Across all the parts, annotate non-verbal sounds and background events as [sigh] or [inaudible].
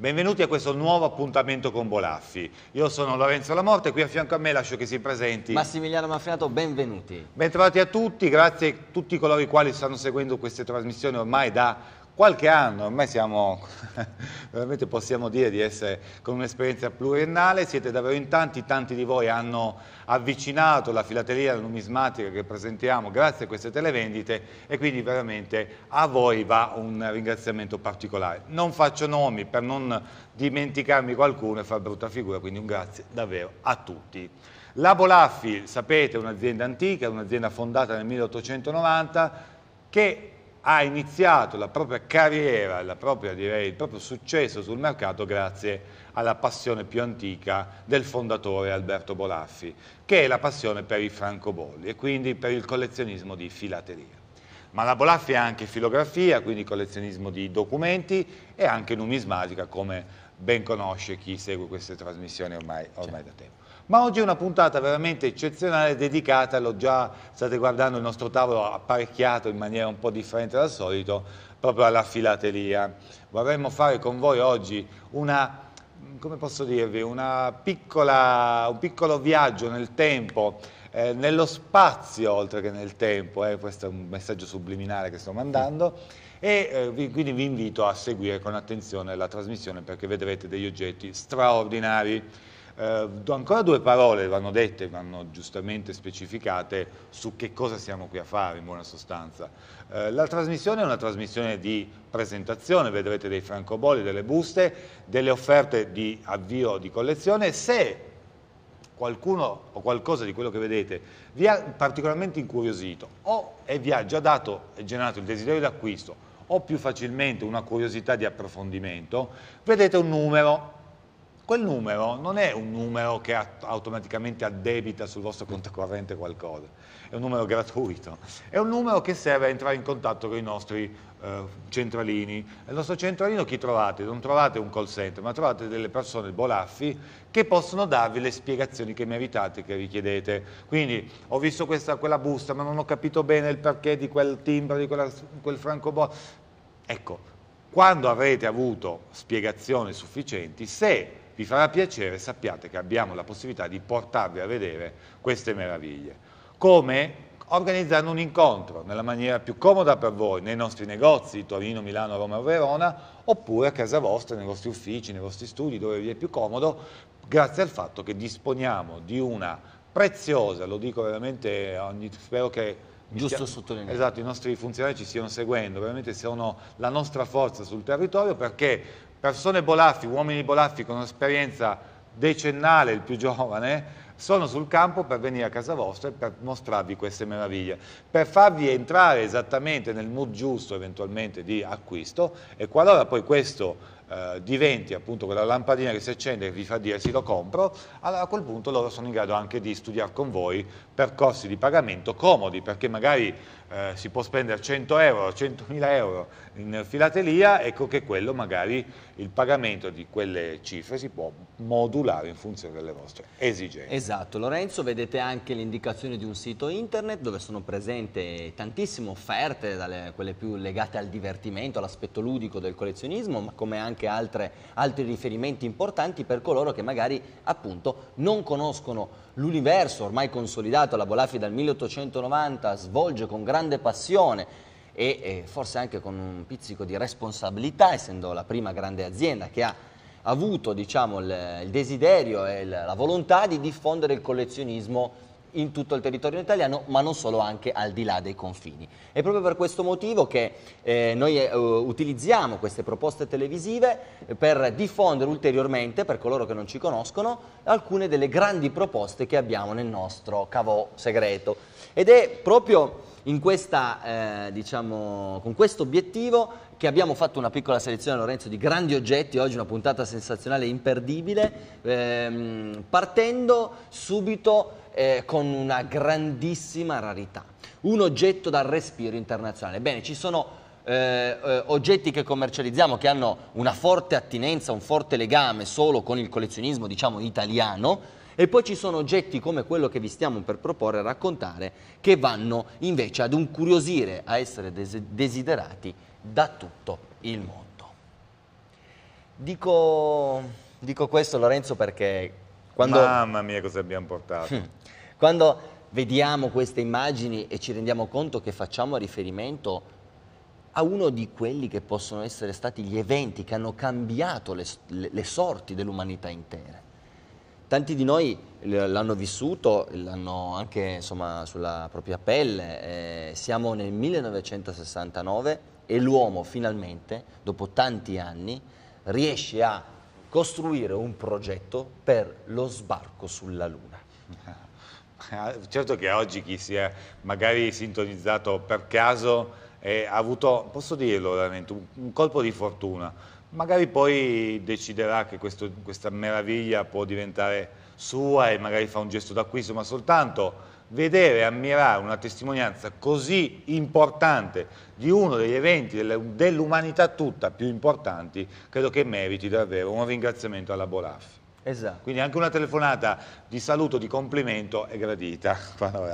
Benvenuti a questo nuovo appuntamento con Bolaffi. Io sono Lorenzo Lamorte, qui a fianco a me lascio che si presenti. Massimiliano Maffiato, benvenuti. Bentrovati a tutti, grazie a tutti coloro i quali stanno seguendo queste trasmissioni ormai da qualche anno, ormai siamo, [laughs] veramente possiamo dire di essere con un'esperienza pluriennale, siete davvero in tanti, tanti di voi hanno avvicinato la filateria, la numismatica che presentiamo grazie a queste televendite e quindi veramente a voi va un ringraziamento particolare. Non faccio nomi per non dimenticarmi qualcuno e far brutta figura, quindi un grazie davvero a tutti. La Bolaffi, sapete, è un'azienda antica, un'azienda fondata nel 1890 che ha iniziato la propria carriera, la propria, direi, il proprio successo sul mercato grazie alla passione più antica del fondatore Alberto Bolaffi, che è la passione per i francobolli e quindi per il collezionismo di filateria. Ma la Bolaffi è anche filografia, quindi collezionismo di documenti e anche numismatica, come ben conosce chi segue queste trasmissioni ormai, ormai certo. da tempo. Ma oggi è una puntata veramente eccezionale dedicata, lo già state guardando il nostro tavolo apparecchiato in maniera un po' differente dal solito, proprio alla filateria. Vorremmo fare con voi oggi una, come posso dirvi, piccola, un piccolo viaggio nel tempo, eh, nello spazio oltre che nel tempo, eh, questo è un messaggio subliminale che sto mandando, e eh, vi, quindi vi invito a seguire con attenzione la trasmissione perché vedrete degli oggetti straordinari. Eh, ancora due parole vanno dette, vanno giustamente specificate su che cosa siamo qui a fare in buona sostanza. Eh, la trasmissione è una trasmissione di presentazione, vedrete dei francobolli, delle buste, delle offerte di avvio di collezione. Se qualcuno o qualcosa di quello che vedete vi ha particolarmente incuriosito o vi ha già dato e generato il desiderio d'acquisto o più facilmente una curiosità di approfondimento, vedete un numero quel numero non è un numero che automaticamente addebita sul vostro conto corrente qualcosa, è un numero gratuito, è un numero che serve a entrare in contatto con i nostri eh, centralini. Nel nostro centralino chi trovate? Non trovate un call center, ma trovate delle persone bolaffi che possono darvi le spiegazioni che meritate, che richiedete. Quindi ho visto questa, quella busta, ma non ho capito bene il perché di quel timbro, di quella, quel francobollo. Ecco, quando avrete avuto spiegazioni sufficienti, se vi farà piacere, sappiate che abbiamo la possibilità di portarvi a vedere queste meraviglie. Come organizzando un incontro nella maniera più comoda per voi, nei nostri negozi, Torino, Milano, Roma o Verona, oppure a casa vostra, nei vostri uffici, nei vostri studi, dove vi è più comodo, grazie al fatto che disponiamo di una preziosa, lo dico veramente, ogni, spero che giusto sottolineare. Esatto, i nostri funzionari ci stiano seguendo, veramente sono la nostra forza sul territorio perché persone Bolaffi, uomini Bolaffi con un'esperienza decennale, il più giovane, sono sul campo per venire a casa vostra e per mostrarvi queste meraviglie, per farvi entrare esattamente nel mood giusto eventualmente di acquisto e qualora poi questo eh, diventi appunto quella lampadina che si accende e vi fa dire sì lo compro, allora a quel punto loro sono in grado anche di studiare con voi percorsi di pagamento comodi, perché magari eh, si può spendere 100 euro, 100.000 euro in filatelia, ecco che quello magari il pagamento di quelle cifre si può modulare in funzione delle vostre esigenze. Esatto, Lorenzo, vedete anche l'indicazione di un sito internet dove sono presenti tantissime offerte, dalle, quelle più legate al divertimento, all'aspetto ludico del collezionismo, ma come anche altre, altri riferimenti importanti per coloro che magari appunto non conoscono l'universo ormai consolidato, la Bolafi dal 1890 svolge con grande grande passione e eh, forse anche con un pizzico di responsabilità, essendo la prima grande azienda che ha avuto diciamo, il, il, desiderio e il, la volontà di diffondere il collezionismo in tutto il territorio italiano, ma non solo, anche al di là dei confini. È proprio per questo motivo che eh, noi eh, utilizziamo queste proposte televisive per diffondere ulteriormente, per coloro che non ci conoscono, alcune delle grandi proposte che abbiamo nel nostro cavò segreto. Ed è proprio questa, eh, diciamo, con questo obiettivo che abbiamo fatto una piccola selezione, Lorenzo, di grandi oggetti, oggi una puntata sensazionale e imperdibile, ehm, partendo subito eh, con una grandissima rarità, un oggetto dal respiro internazionale. Bene, ci sono eh, eh, oggetti che commercializziamo che hanno una forte attinenza, un forte legame solo con il collezionismo diciamo italiano e poi ci sono oggetti come quello che vi stiamo per proporre e raccontare che vanno invece ad incuriosire, a essere desiderati da tutto il mondo. Dico, dico questo Lorenzo perché quando... Mamma mia cosa abbiamo portato! Hm. Quando vediamo queste immagini e ci rendiamo conto che facciamo riferimento a uno di quelli che possono essere stati gli eventi che hanno cambiato le, le sorti dell'umanità intera tanti di noi l'hanno vissuto, l'hanno anche insomma, sulla propria pelle. Eh, siamo nel 1969 e l'uomo finalmente, dopo tanti anni, riesce a costruire un progetto per lo sbarco sulla Luna. Ah, eh, certo che oggi chi si è magari sintonizzato per caso eh, ha avuto, posso dirlo veramente, un, un colpo di fortuna magari poi deciderà che questo, questa meraviglia può diventare sua e magari fa un gesto d'acquisto, ma soltanto vedere e ammirare una testimonianza così importante di uno degli eventi dell'umanità tutta più importanti, credo che meriti davvero un ringraziamento alla Bolaf. Esatto. Quindi anche una telefonata di saluto, di complimento è gradita [laughs] quando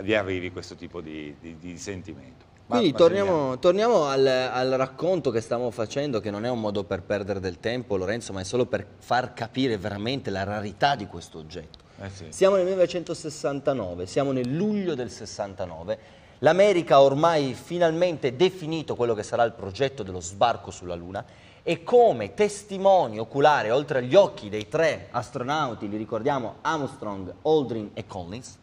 vi arrivi questo tipo di, di, di sentimento. Quindi torniamo, torniamo al, al, racconto che stiamo facendo, che non è un modo per perdere del tempo, Lorenzo, ma è solo per far capire veramente la rarità di questo oggetto. Eh sì. Siamo nel 1969, siamo nel luglio del 69. L'America ha ormai finalmente definito quello che sarà il progetto dello sbarco sulla Luna e come testimoni oculare, oltre agli occhi dei tre astronauti, li ricordiamo Armstrong, Aldrin e Collins,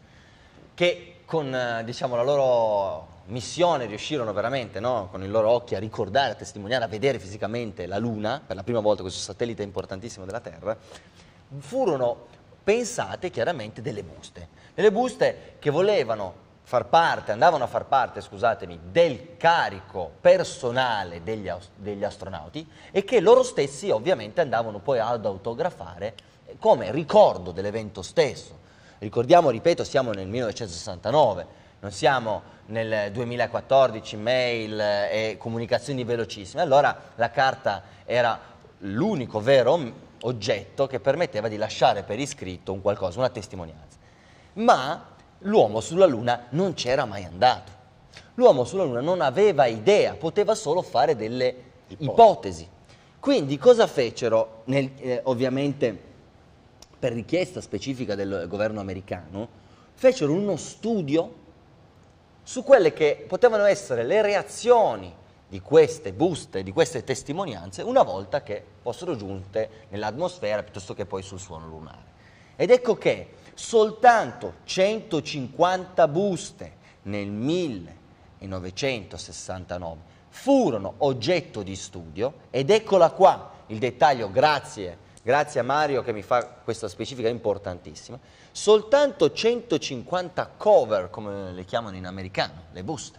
che con eh, diciamo, la loro missione riuscirono veramente no, con i loro occhi a ricordare, a testimoniare, a vedere fisicamente la Luna, per la prima volta questo satellite importantissimo della Terra, furono pensate chiaramente delle buste. Delle buste che volevano far parte, andavano a far parte, scusatemi, del carico personale degli, degli astronauti e che loro stessi ovviamente andavano poi ad autografare come ricordo dell'evento stesso. Ricordiamo, ripeto, siamo nel 1969, non siamo nel 2014, mail eh, e comunicazioni velocissime, allora la carta era l'unico vero oggetto che permetteva di lasciare per iscritto un qualcosa, una testimonianza. Ma l'uomo sulla Luna non c'era mai andato. L'uomo sulla Luna non aveva idea, poteva solo fare delle ipotesi. ipotesi. Quindi cosa fecero, nel, eh, ovviamente per richiesta specifica del governo americano, fecero uno studio su quelle che potevano essere le reazioni di queste buste, di queste testimonianze, una volta che fossero giunte nell'atmosfera piuttosto che poi sul suono lunare. Ed ecco che soltanto 150 buste nel 1969 furono oggetto di studio ed eccola qua il dettaglio, grazie, grazie a Mario che mi fa questa specifica importantissima, soltanto 150 cover, come le chiamano in americano, le buste,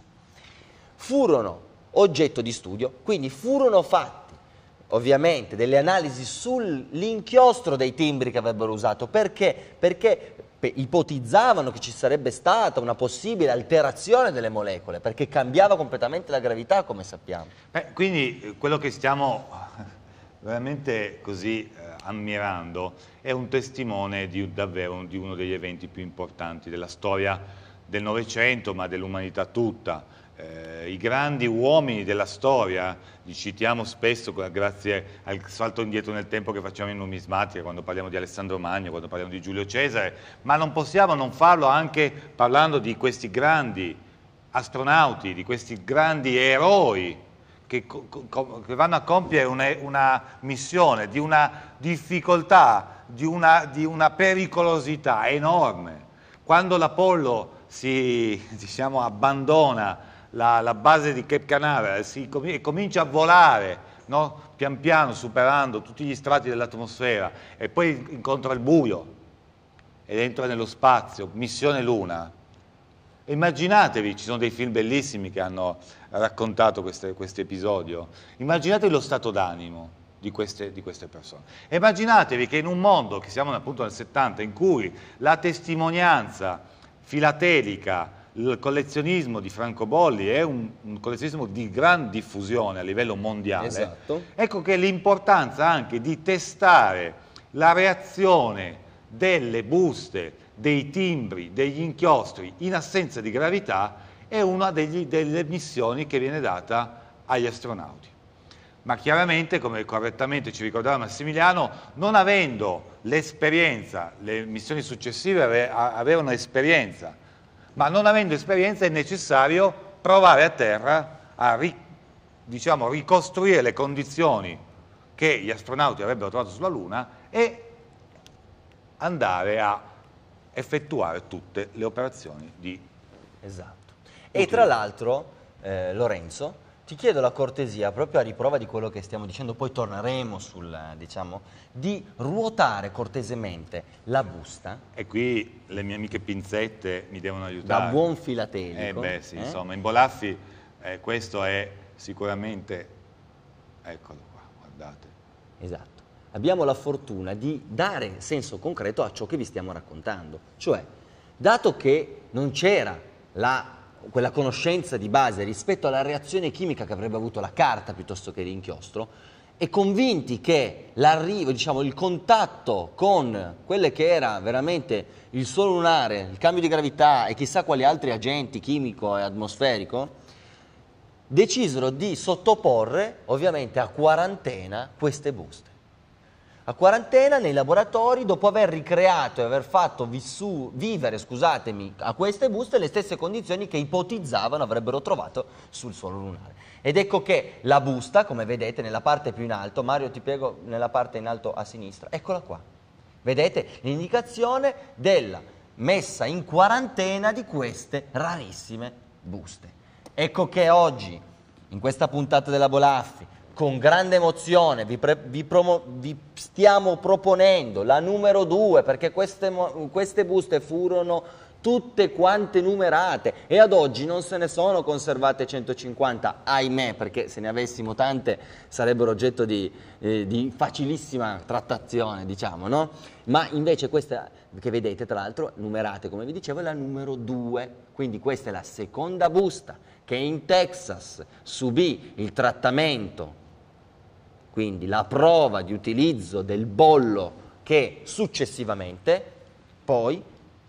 furono oggetto di studio, quindi furono fatti ovviamente delle analisi sull'inchiostro dei timbri che avrebbero usato, perché? Perché ipotizzavano che ci sarebbe stata una possibile alterazione delle molecole, perché cambiava completamente la gravità, come sappiamo. Beh, quindi eh, quello che stiamo veramente così eh, ammirando, è un testimone di, davvero di uno degli eventi più importanti della storia del Novecento, ma dell'umanità tutta. Eh, I grandi uomini della storia, li citiamo spesso grazie al salto indietro nel tempo che facciamo in numismatica, quando parliamo di Alessandro Magno, quando parliamo di Giulio Cesare, ma non possiamo non farlo anche parlando di questi grandi astronauti, di questi grandi eroi che, che vanno a compiere una, una, missione di una difficoltà, di una, di una pericolosità enorme. Quando l'Apollo si [laughs] diciamo, abbandona la, la, base di Cape Canaveral si, e comincia a volare no? pian piano superando tutti gli strati dell'atmosfera e poi incontra il buio ed entra nello spazio, missione luna, Immaginatevi, ci sono dei film bellissimi che hanno raccontato questo episodio, immaginatevi lo stato d'animo di queste, di queste persone. Immaginatevi che in un mondo, che siamo appunto nel 70, in cui la testimonianza filatelica, il collezionismo di francobolli è un, un, collezionismo di gran diffusione a livello mondiale, esatto. ecco che l'importanza anche di testare la reazione delle buste dei timbri, degli inchiostri in assenza di gravità è una degli, delle missioni che viene data agli astronauti. Ma chiaramente, come correttamente ci ricordava Massimiliano, non avendo l'esperienza, le missioni successive avevano esperienza, ma non avendo esperienza è necessario provare a terra a diciamo, ricostruire le condizioni che gli astronauti avrebbero trovato sulla Luna e andare a effettuare tutte le operazioni di... Esatto. E tra l'altro, eh, Lorenzo, ti chiedo la cortesia, proprio a riprova di quello che stiamo dicendo, poi torneremo sul, diciamo, di ruotare cortesemente la busta. E qui le mie amiche pinzette mi devono aiutare. Da buon filatelico. Eh beh sì, eh? insomma, in Bolaffi eh, questo è sicuramente, eccolo qua, guardate. Esatto abbiamo la fortuna di dare senso concreto a ciò che vi stiamo raccontando. Cioè, dato che non c'era la, quella conoscenza di base rispetto alla reazione chimica che avrebbe avuto la carta piuttosto che l'inchiostro, e convinti che l'arrivo, diciamo, il contatto con quelle che era veramente il suolo lunare, il cambio di gravità e chissà quali altri agenti chimico e atmosferico, decisero di sottoporre ovviamente a quarantena queste buste a quarantena nei laboratori dopo aver ricreato e aver fatto vissu, vivere scusatemi, a queste buste le stesse condizioni che ipotizzavano avrebbero trovato sul suolo lunare. Ed ecco che la busta, come vedete, nella parte più in alto, Mario ti piego nella parte in alto a sinistra, eccola qua. Vedete l'indicazione della messa in quarantena di queste rarissime buste. Ecco che oggi, in questa puntata della Bolaffi, con grande emozione vi, pre- vi, promo- vi stiamo proponendo la numero due perché queste, queste buste furono tutte quante numerate e ad oggi non se ne sono conservate 150, ahimè, perché se ne avessimo tante sarebbero oggetto di, eh, di facilissima trattazione, diciamo, no? Ma invece questa che vedete, tra l'altro, numerate, come vi dicevo, è la numero 2, quindi questa è la seconda busta che in Texas subì il trattamento quindi la prova di utilizzo del bollo che successivamente poi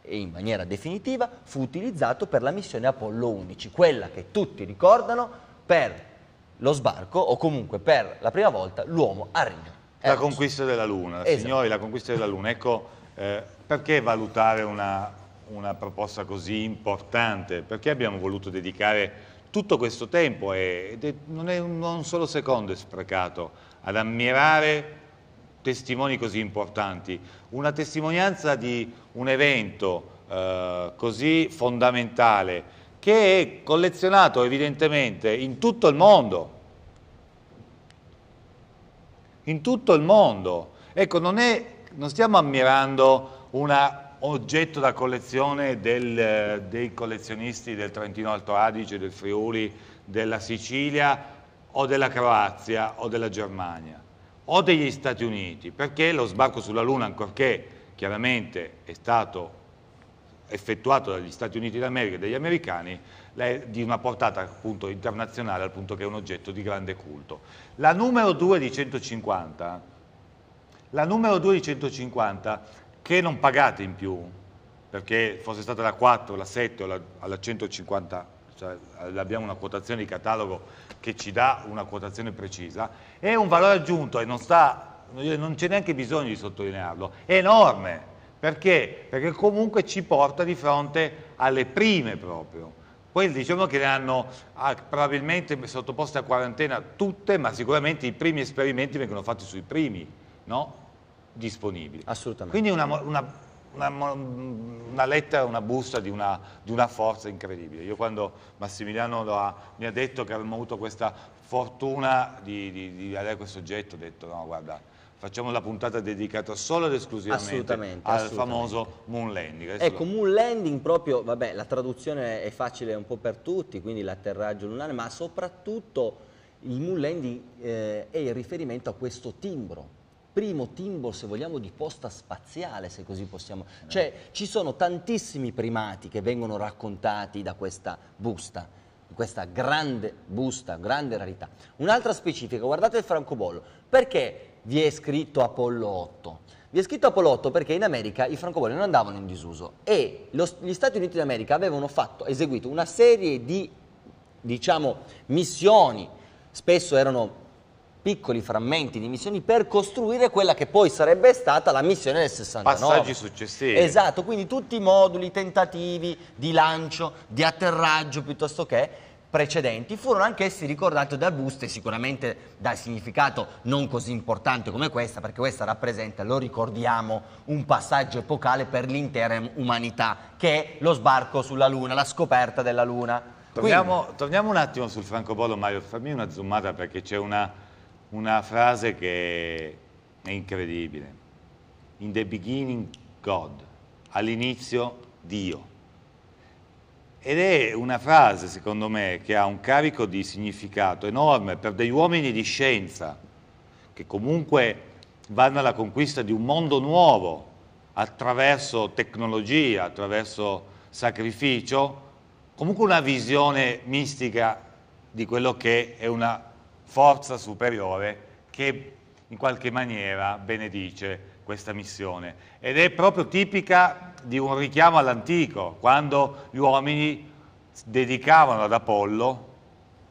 e in maniera definitiva fu utilizzato per la missione Apollo 11, quella che tutti ricordano per lo sbarco o comunque per la prima volta l'uomo arriva. La conquista della Luna, esatto. signori, la conquista della Luna. Ecco, eh, perché valutare una, una proposta così importante? Perché abbiamo voluto dedicare tutto questo tempo ed è, non è un, un solo secondo è sprecato ad ammirare testimoni così importanti. Una testimonianza di un evento eh, così fondamentale che è collezionato evidentemente in tutto il mondo. In tutto il mondo. Ecco, non, è, non stiamo ammirando un oggetto da collezione del, dei collezionisti del Trentino Alto Adige, del Friuli, della Sicilia o della Croazia o della Germania o degli Stati Uniti, perché lo sbarco sulla Luna, ancorché chiaramente è stato effettuato dagli Stati Uniti d'America e dagli americani, è di una portata appunto, internazionale al punto che è un oggetto di grande culto. La numero 2 di 150, la numero 2 di 150 che non pagate in più, perché fosse stata la 4, la 7 o la, alla 150, cioè abbiamo una quotazione di catalogo che ci dà una quotazione precisa, è un valore aggiunto e non, non c'è neanche bisogno di sottolinearlo, è enorme. Perché? Perché comunque ci porta di fronte alle prime proprio. Poi diciamo che le hanno ah, probabilmente sottoposte a quarantena tutte, ma sicuramente i primi esperimenti vengono fatti sui primi no? disponibili. Assolutamente. Quindi una, una una, una, lettera, una busta di una, di una, forza incredibile. Io quando Massimiliano ha, mi ha detto che avremmo avuto questa fortuna di, di, di avere questo oggetto, ho detto no, guarda, facciamo la puntata dedicata solo ed esclusivamente al assolutamente. famoso moon landing. Adesso ecco, lo... moon landing proprio, vabbè, la traduzione è facile un po' per tutti, quindi l'atterraggio lunare, ma soprattutto il moon landing eh, è il riferimento a questo timbro primo timbro, se vogliamo, di posta spaziale, se così possiamo. Eh. Cioè, ci sono tantissimi primati che vengono raccontati da questa busta, questa grande busta, grande rarità. Un'altra specifica, guardate il francobollo, perché vi è scritto Apollo 8? Vi è scritto Apollo 8 perché in America i francobolli non andavano in disuso e lo, gli Stati Uniti d'America avevano fatto, eseguito una serie di, diciamo, missioni, spesso erano piccoli frammenti di missioni per costruire quella che poi sarebbe stata la missione del 69. Passaggi successivi. Esatto, quindi tutti i moduli, tentativi di lancio, di atterraggio piuttosto che precedenti furono anch'essi ricordati da buste sicuramente dal significato non così importante come questa perché questa rappresenta, lo ricordiamo, un passaggio epocale per l'intera umanità che è lo sbarco sulla Luna, la scoperta della Luna. Torniamo, torniamo un attimo sul francobollo Mario, fammi una zoomata perché c'è una una frase che è incredibile. In the beginning God, all'inizio Dio. Ed è una frase, secondo me, che ha un carico di significato enorme per degli uomini di scienza, che comunque vanno alla conquista di un mondo nuovo attraverso tecnologia, attraverso sacrificio, comunque una visione mistica di quello che è una forza superiore che in qualche maniera benedice questa missione. Ed è proprio tipica di un richiamo all'antico, quando gli uomini dedicavano ad Apollo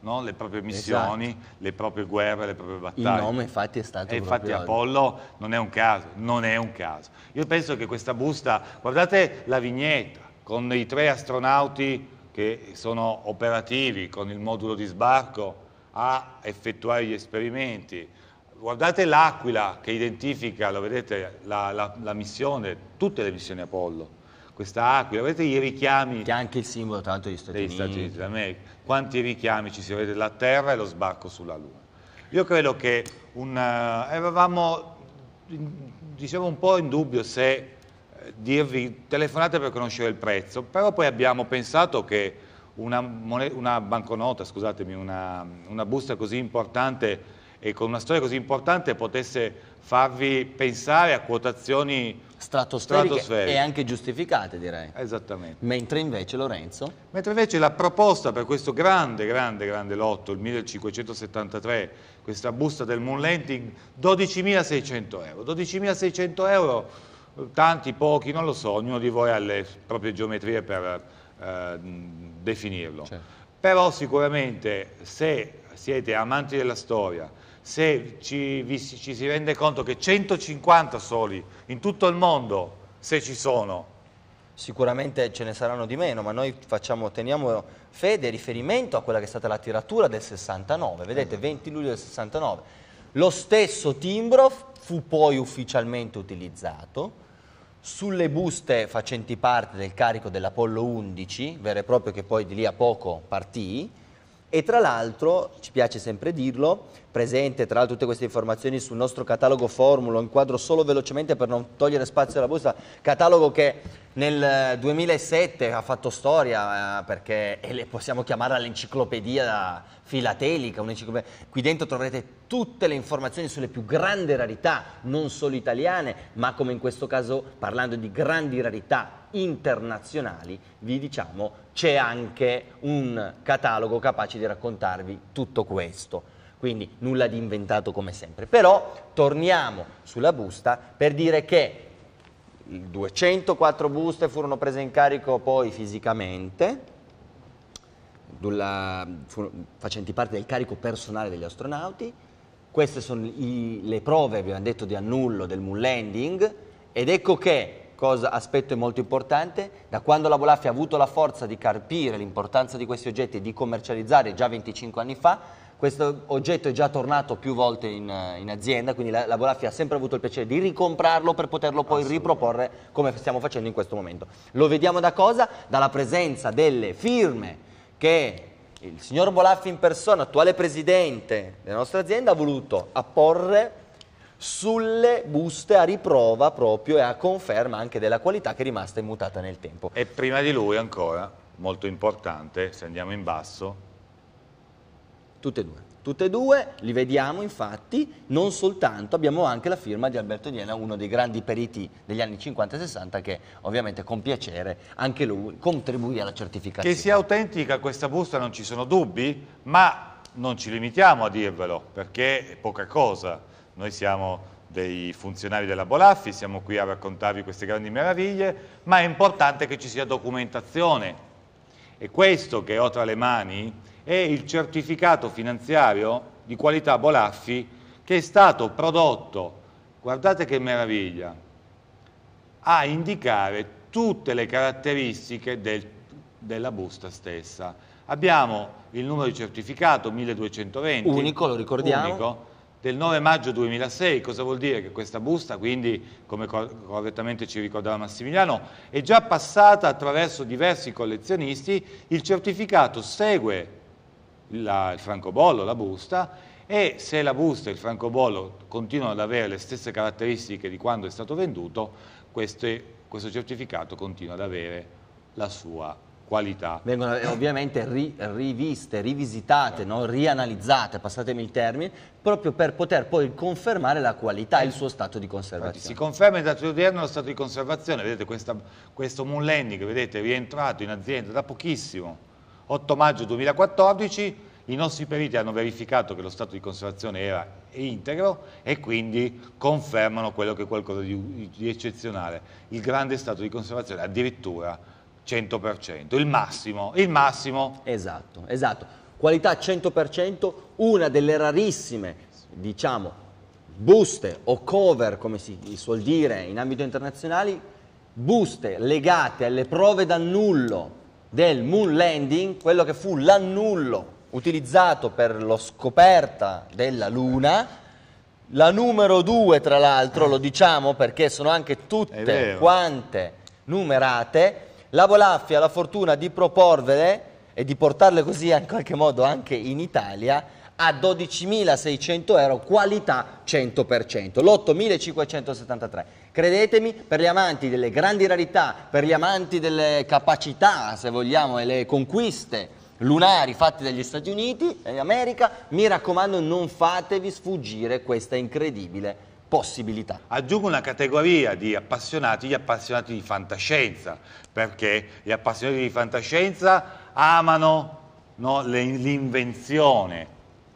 No? le proprie esatto. missioni, esatto. le proprie guerre, le proprie battaglie. Il nome infatti è stato e infatti Apollo non è un caso, non è un caso. Io penso che questa busta, guardate la vignetta con i tre astronauti che sono operativi con il modulo di sbarco a effettuare gli esperimenti. Guardate l'aquila che identifica, lo vedete, la, la, la missione, tutte le missioni Apollo questa aquila, vedete i richiami. Che è anche il simbolo tanto degli Stati, degli Stati Uniti d'America. Quanti richiami ci si vede della Terra e lo sbarco sulla Luna. Io credo che un, eh, eravamo diciamo un po' in dubbio se eh, dirvi telefonate per conoscere il prezzo, però poi abbiamo pensato che una, una banconota, scusatemi, una, una busta così importante e con una storia così importante potesse farvi pensare a quotazioni stratosferiche, stratosferiche, e anche giustificate direi. Esattamente. Mentre invece Lorenzo? Mentre invece la proposta per questo grande, grande, grande lotto, il 1573, questa busta del Moon moonlenting, 12.600 euro. 12.600 euro, tanti, pochi, non lo so, ognuno di voi ha le proprie geometrie per Ehm, definirlo. Certo. Però sicuramente se siete amanti della storia, se ci, vi, ci si rende conto che 150 soli in tutto il mondo, se ci sono, sicuramente ce ne saranno di meno, ma noi facciamo, teniamo fede e riferimento a quella che è stata la tiratura del 69, vedete, 20 esatto. luglio del 69. Lo stesso timbro fu poi ufficialmente utilizzato sulle buste facenti parte del carico dell'Apollo 11, vero e proprio che poi di lì a poco partì, e tra l'altro, ci piace sempre dirlo, presente tra tutte queste informazioni sul nostro catalogo Formula, inquadro solo velocemente per non togliere spazio alla busta, catalogo che nel 2007 eh, ha fatto storia eh, perché eh, possiamo chiamarla l'enciclopedia filatelica, qui dentro troverete tutte le informazioni sulle più grandi rarità, non solo italiane, ma come in questo caso parlando di grandi rarità internazionali, vi diciamo c'è anche un catalogo capace di raccontarvi tutto questo. Quindi nulla di inventato come sempre. Però torniamo sulla busta per dire che 204 buste furono prese in carico poi fisicamente, facenti parte del carico personale degli astronauti. Queste sono i, le prove, abbiamo detto, di annullo del moon landing ed ecco che cosa, aspetto molto importante, da quando la Bolaffi ha avuto la forza di carpire l'importanza di questi oggetti e di commercializzare già 25 anni fa, questo oggetto è già tornato più volte in, in azienda, quindi la, la Bolaffi ha sempre avuto il piacere di ricomprarlo per poterlo poi riproporre come stiamo facendo in questo momento. Lo vediamo da cosa? Dalla presenza delle firme che il signor Bolaffi in persona, attuale presidente della nostra azienda, ha voluto apporre sulle buste a riprova proprio e a conferma anche della qualità che è rimasta immutata nel tempo. E prima di lui ancora, molto importante, se andiamo in basso. Tutte e due. Tutte e due li vediamo infatti, non soltanto, abbiamo anche la firma di Alberto Diena, uno dei grandi periti degli anni 50 e 60 che ovviamente con piacere anche lui contribuì alla certificazione. Che sia autentica questa busta non ci sono dubbi, ma non ci limitiamo a dirvelo perché è poca cosa noi siamo dei funzionari della Bolaffi, siamo qui a raccontarvi queste grandi meraviglie, ma è importante che ci sia documentazione. E questo che ho tra le mani è il certificato finanziario di qualità Bolaffi che è stato prodotto, guardate che meraviglia, a indicare tutte le caratteristiche del, della busta stessa. Abbiamo il numero di certificato 1220. Unico, lo ricordiamo. Unico, del 9 maggio 2006, cosa vuol dire? Che questa busta, quindi, come correttamente ci ricordava Massimiliano, è già passata attraverso diversi collezionisti, il certificato segue la, il francobollo, la busta, e se la busta e il francobollo continuano ad avere le stesse caratteristiche di quando è stato venduto, queste, questo certificato continua ad avere la sua qualità. Vengono eh, ovviamente ri, riviste, rivisitate, no? rianalizzate, passatemi il termine, proprio per poter poi confermare la qualità e il suo stato di conservazione. Infatti, si conferma il dato odierno lo stato di conservazione, vedete questa, questo moon landing che vedete è rientrato in azienda da pochissimo, 8 maggio 2014, i nostri periti hanno verificato che lo stato di conservazione era integro e quindi confermano quello che è qualcosa di, di eccezionale, il grande stato di conservazione addirittura 100%, il massimo, il massimo. Esatto, esatto. Qualità 100%, una delle rarissime, diciamo, buste o cover, come si suol dire in ambito internazionale, buste legate alle prove d'annullo del moon landing, quello che fu l'annullo utilizzato per la scoperta della Luna, la numero 2 tra l'altro, lo diciamo perché sono anche tutte quante numerate, la Bolaffi ha la fortuna di proporvele e di portarle così in qualche modo anche in Italia a 12.600 euro, qualità 100%, l'8.573. Credetemi, per gli amanti delle grandi rarità, per gli amanti delle capacità, se vogliamo, e le conquiste lunari fatte dagli Stati Uniti e America, mi raccomando non fatevi sfuggire questa incredibile possibilità. Aggiungo una categoria di appassionati, gli appassionati di fantascienza, perché gli appassionati di fantascienza amano no, l'invenzione,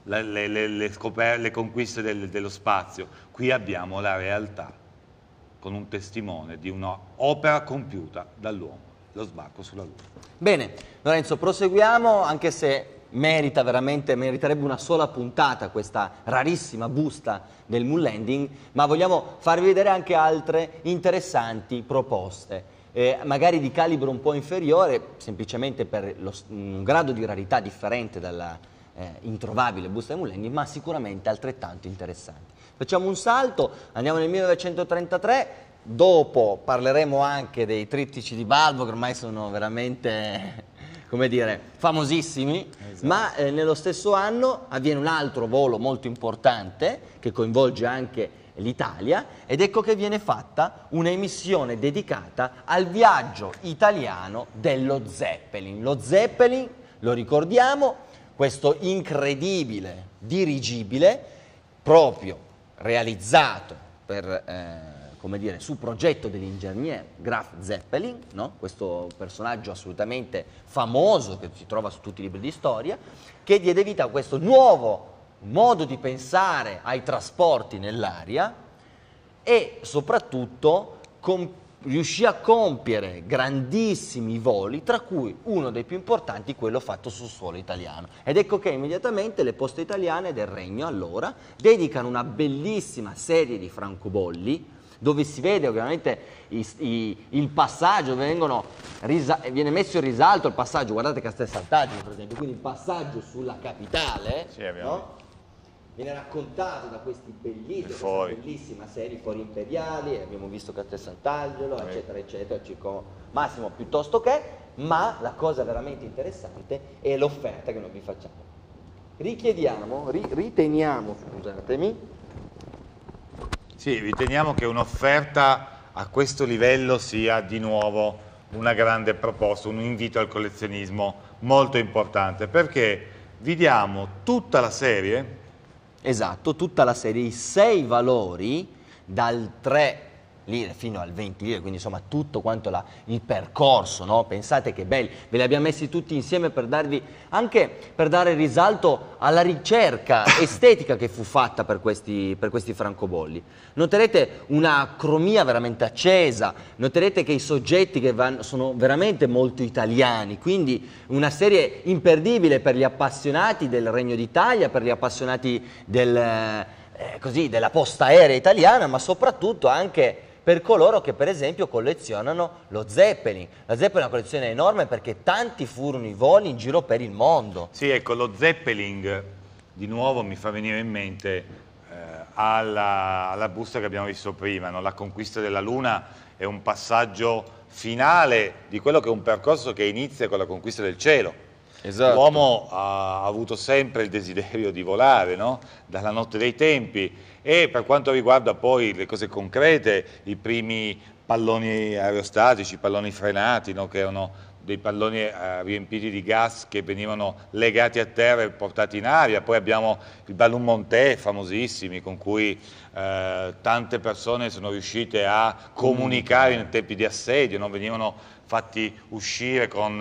le, le, le, le, conquiste del, dello spazio. Qui abbiamo la realtà, con un testimone di un'opera compiuta dall'uomo, lo sbarco sulla Luna. Bene, Lorenzo, proseguiamo, anche se merita veramente, meriterebbe una sola puntata questa rarissima busta del Moon Landing, ma vogliamo farvi vedere anche altre interessanti proposte. Eh, magari di calibro un po' inferiore, semplicemente per lo, un grado di rarità differente dalla eh, introvabile busta dei Mullenni, ma sicuramente altrettanto interessanti. Facciamo un salto, andiamo nel 1933, dopo parleremo anche dei trittici di Balbo, che ormai sono veramente come dire, famosissimi, esatto. ma eh, nello stesso anno avviene un altro volo molto importante che coinvolge anche l'Italia ed ecco che viene fatta un'emissione dedicata al viaggio italiano dello Zeppelin. Lo Zeppelin, lo ricordiamo, questo incredibile dirigibile proprio realizzato per... Eh, come dire, su progetto dell'ingegnere Graf Zeppelin, no? questo personaggio assolutamente famoso che si trova su tutti i libri di storia, che diede vita a questo nuovo modo di pensare ai trasporti nell'aria e soprattutto riuscì a compiere grandissimi voli, tra cui uno dei più importanti, quello fatto sul suolo italiano. Ed ecco che immediatamente le poste italiane del Regno allora dedicano una bellissima serie di francobolli dove si vede ovviamente i, i, il passaggio, vengono, risa, viene messo in risalto il passaggio, guardate Castel Sant'Agine per esempio, quindi il passaggio sulla capitale, sì, no? viene raccontato da questi bellissimi, bellissima serie, Fuori Imperiali, abbiamo visto Castel Sant'Angelo, sì. eccetera, eccetera, Circo Massimo piuttosto che, ma la cosa veramente interessante è l'offerta che noi vi facciamo. Richiediamo, ri, riteniamo, scusatemi, sì, riteniamo che un'offerta a questo livello sia di nuovo una grande proposta, un invito al collezionismo molto importante, perché vi diamo tutta la serie. Esatto, tutta la serie, i sei valori dal 3 lire fino al 20 lire, eh, quindi insomma tutto quanto la, il percorso, no? pensate che belli, ve li abbiamo messi tutti insieme per darvi, anche per dare risalto alla ricerca [coughs] estetica che fu fatta per questi, per questi francobolli. Noterete una cromia veramente accesa, noterete che i soggetti che vanno, sono veramente molto italiani, quindi una serie imperdibile per gli appassionati del Regno d'Italia, per gli appassionati del, eh, così, della posta aerea italiana, ma soprattutto anche per coloro che per esempio collezionano lo Zeppelin. La Zeppelin è una collezione enorme perché tanti furono i voli in giro per il mondo. Sì, ecco, lo Zeppelin di nuovo mi fa venire in mente eh, alla, alla, busta che abbiamo visto prima, no? la conquista della Luna è un passaggio finale di quello che è un percorso che inizia con la conquista del cielo. Esatto. L'uomo ha avuto sempre il desiderio di volare, no? dalla notte dei tempi, e per quanto riguarda poi le cose concrete, i primi palloni aerostatici, i palloni frenati, no? che erano dei palloni eh, riempiti di gas che venivano legati a terra e portati in aria, poi abbiamo i balloon monté famosissimi con cui eh, tante persone sono riuscite a comunicare in tempi di assedio, no? venivano fatti uscire con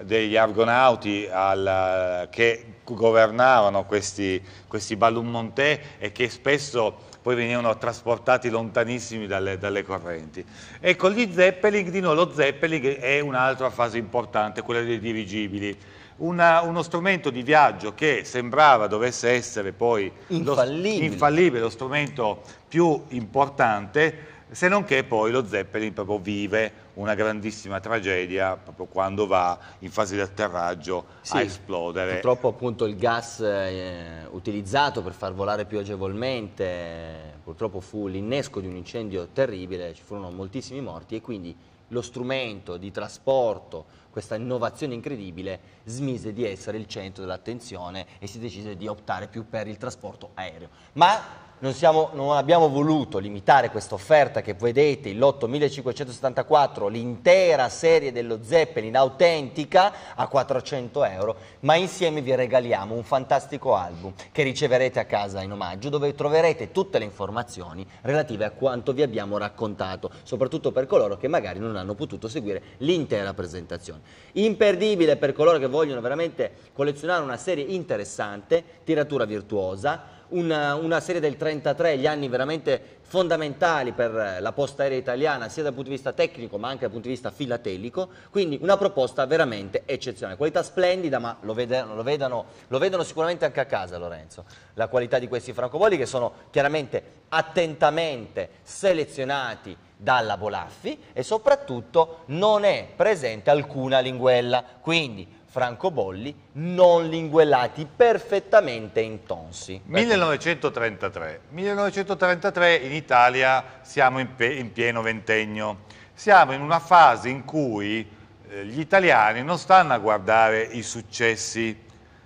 degli argonauti al, che governavano questi, questi montè e che spesso poi venivano trasportati lontanissimi dalle, dalle correnti. Ecco, con gli Zeppelin, di nuovo lo Zeppelin è un'altra fase importante, quella dei dirigibili una, uno strumento di viaggio che sembrava dovesse essere poi infallibile lo, infallibile, lo strumento più importante, se non che poi lo Zeppelin proprio vive una grandissima tragedia proprio quando va in fase di atterraggio sì, a esplodere. Purtroppo appunto il gas eh, utilizzato per far volare più agevolmente, purtroppo fu l'innesco di un incendio terribile, ci furono moltissimi morti e quindi lo strumento di trasporto, questa innovazione incredibile, smise di essere il centro dell'attenzione e si decise di optare più per il trasporto aereo. Ma non, siamo, non abbiamo voluto limitare questa offerta che vedete, il lotto 1574, l'intera serie dello Zeppelin autentica a 400 euro, ma insieme vi regaliamo un fantastico album che riceverete a casa in omaggio dove troverete tutte le informazioni relative a quanto vi abbiamo raccontato, soprattutto per coloro che magari non hanno potuto seguire l'intera presentazione. Imperdibile per coloro che vogliono veramente collezionare una serie interessante, tiratura virtuosa, una, una serie del 33, gli anni veramente fondamentali per la posta aerea italiana sia dal punto di vista tecnico ma anche dal punto di vista filatelico, quindi una proposta veramente eccezionale, qualità splendida ma lo vedono, lo vedono, lo vedono sicuramente anche a casa Lorenzo, la qualità di questi francobolli che sono chiaramente attentamente selezionati dalla Bolaffi e soprattutto non è presente alcuna linguella, quindi francobolli non linguellati, perfettamente intonsi. 1933. 1933 in Italia siamo in, in pieno ventennio. Siamo in una fase in cui eh, gli italiani non stanno a guardare i successi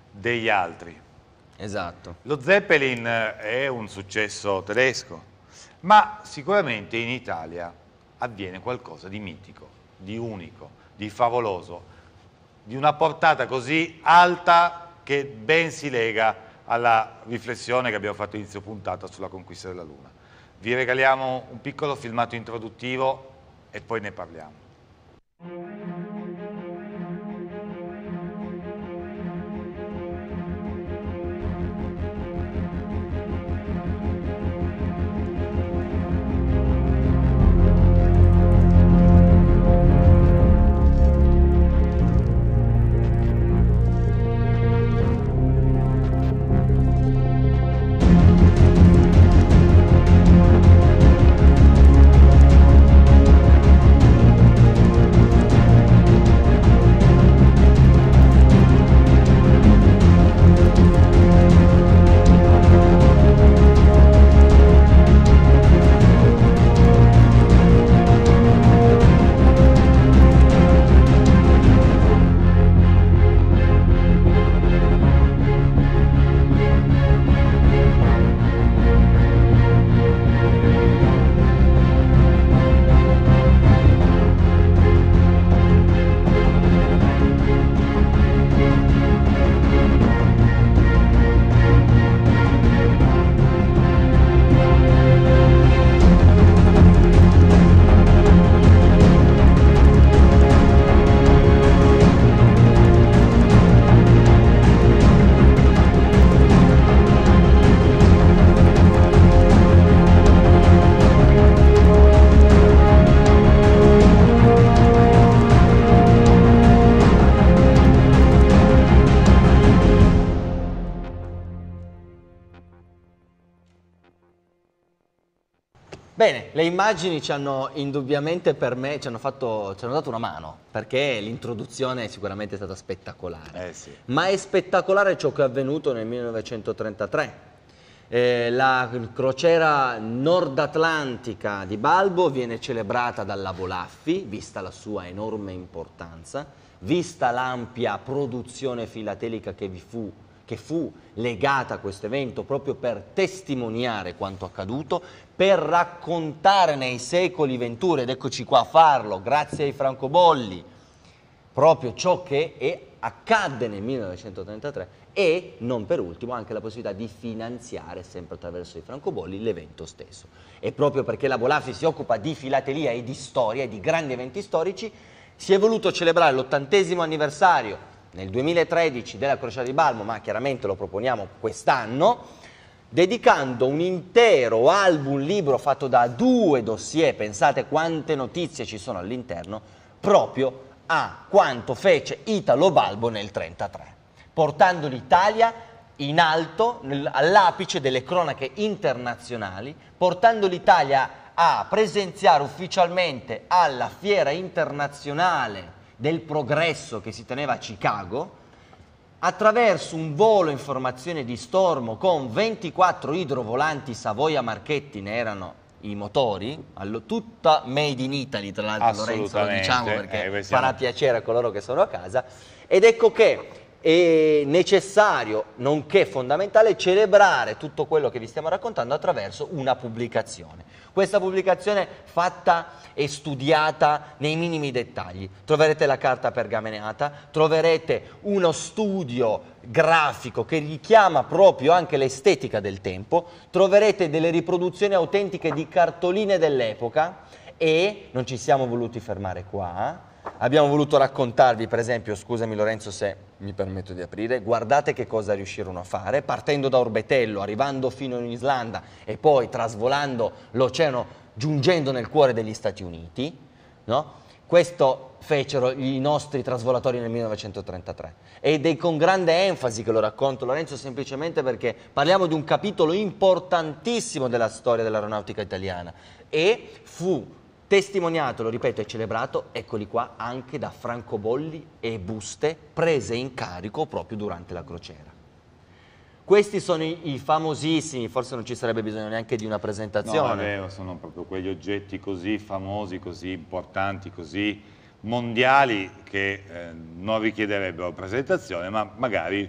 degli altri. Esatto. Lo Zeppelin eh, è un successo tedesco, ma sicuramente in Italia avviene qualcosa di mitico, di unico, di favoloso di una portata così alta che ben si lega alla riflessione che abbiamo fatto inizio puntata sulla conquista della Luna. Vi regaliamo un piccolo filmato introduttivo e poi ne parliamo. Le immagini ci hanno indubbiamente per me, ci hanno, fatto, ci hanno dato una mano, perché l'introduzione è sicuramente stata spettacolare. Eh sì. Ma è spettacolare ciò che è avvenuto nel 1933. Eh, la crociera nordatlantica di Balbo viene celebrata dalla Volaffi, vista la sua enorme importanza, vista l'ampia produzione filatelica che vi fu che fu legata a questo evento proprio per testimoniare quanto accaduto, per raccontare nei secoli venturi, ed eccoci qua a farlo, grazie ai francobolli, proprio ciò che è, accadde nel 1933 e, non per ultimo, anche la possibilità di finanziare, sempre attraverso i francobolli, l'evento stesso. E proprio perché la Bolafi si occupa di filatelia e di storia, e di grandi eventi storici, si è voluto celebrare l'ottantesimo anniversario nel 2013 della Crociata di Balmo, ma chiaramente lo proponiamo quest'anno, dedicando un intero album libro fatto da due dossier, pensate quante notizie ci sono all'interno, proprio a quanto fece Italo Balbo nel 1933, portando l'Italia in alto, all'apice delle cronache internazionali, portando l'Italia a presenziare ufficialmente alla fiera internazionale del progresso che si teneva a Chicago, attraverso un volo in formazione di stormo con 24 idrovolanti Savoia Marchetti, ne erano i motori, tutta made in Italy tra l'altro Lorenzo, lo diciamo perché eh, farà piacere a coloro che sono a casa, ed ecco che è necessario, nonché fondamentale, celebrare tutto quello che vi stiamo raccontando attraverso una pubblicazione. Questa pubblicazione fatta e studiata nei minimi dettagli. Troverete la carta pergamenata, troverete uno studio grafico che richiama proprio anche l'estetica del tempo, troverete delle riproduzioni autentiche di cartoline dell'epoca e non ci siamo voluti fermare qua abbiamo voluto raccontarvi, per esempio, scusami Lorenzo se mi permetto di aprire, guardate che cosa riuscirono a fare, partendo da Orbetello, arrivando fino in Islanda e poi trasvolando l'oceano, giungendo nel cuore degli Stati Uniti, no? Questo fecero i nostri trasvolatori nel 1933 ed è con grande enfasi che lo racconto Lorenzo semplicemente perché parliamo di un capitolo importantissimo della storia dell'aeronautica italiana e fu testimoniato, lo ripeto, è celebrato, eccoli qua, anche da francobolli e buste prese in carico proprio durante la crociera. Questi sono i, i famosissimi, forse non ci sarebbe bisogno neanche di una presentazione. No, è sono proprio quegli oggetti così famosi, così importanti, così mondiali che eh, non richiederebbero presentazione, ma magari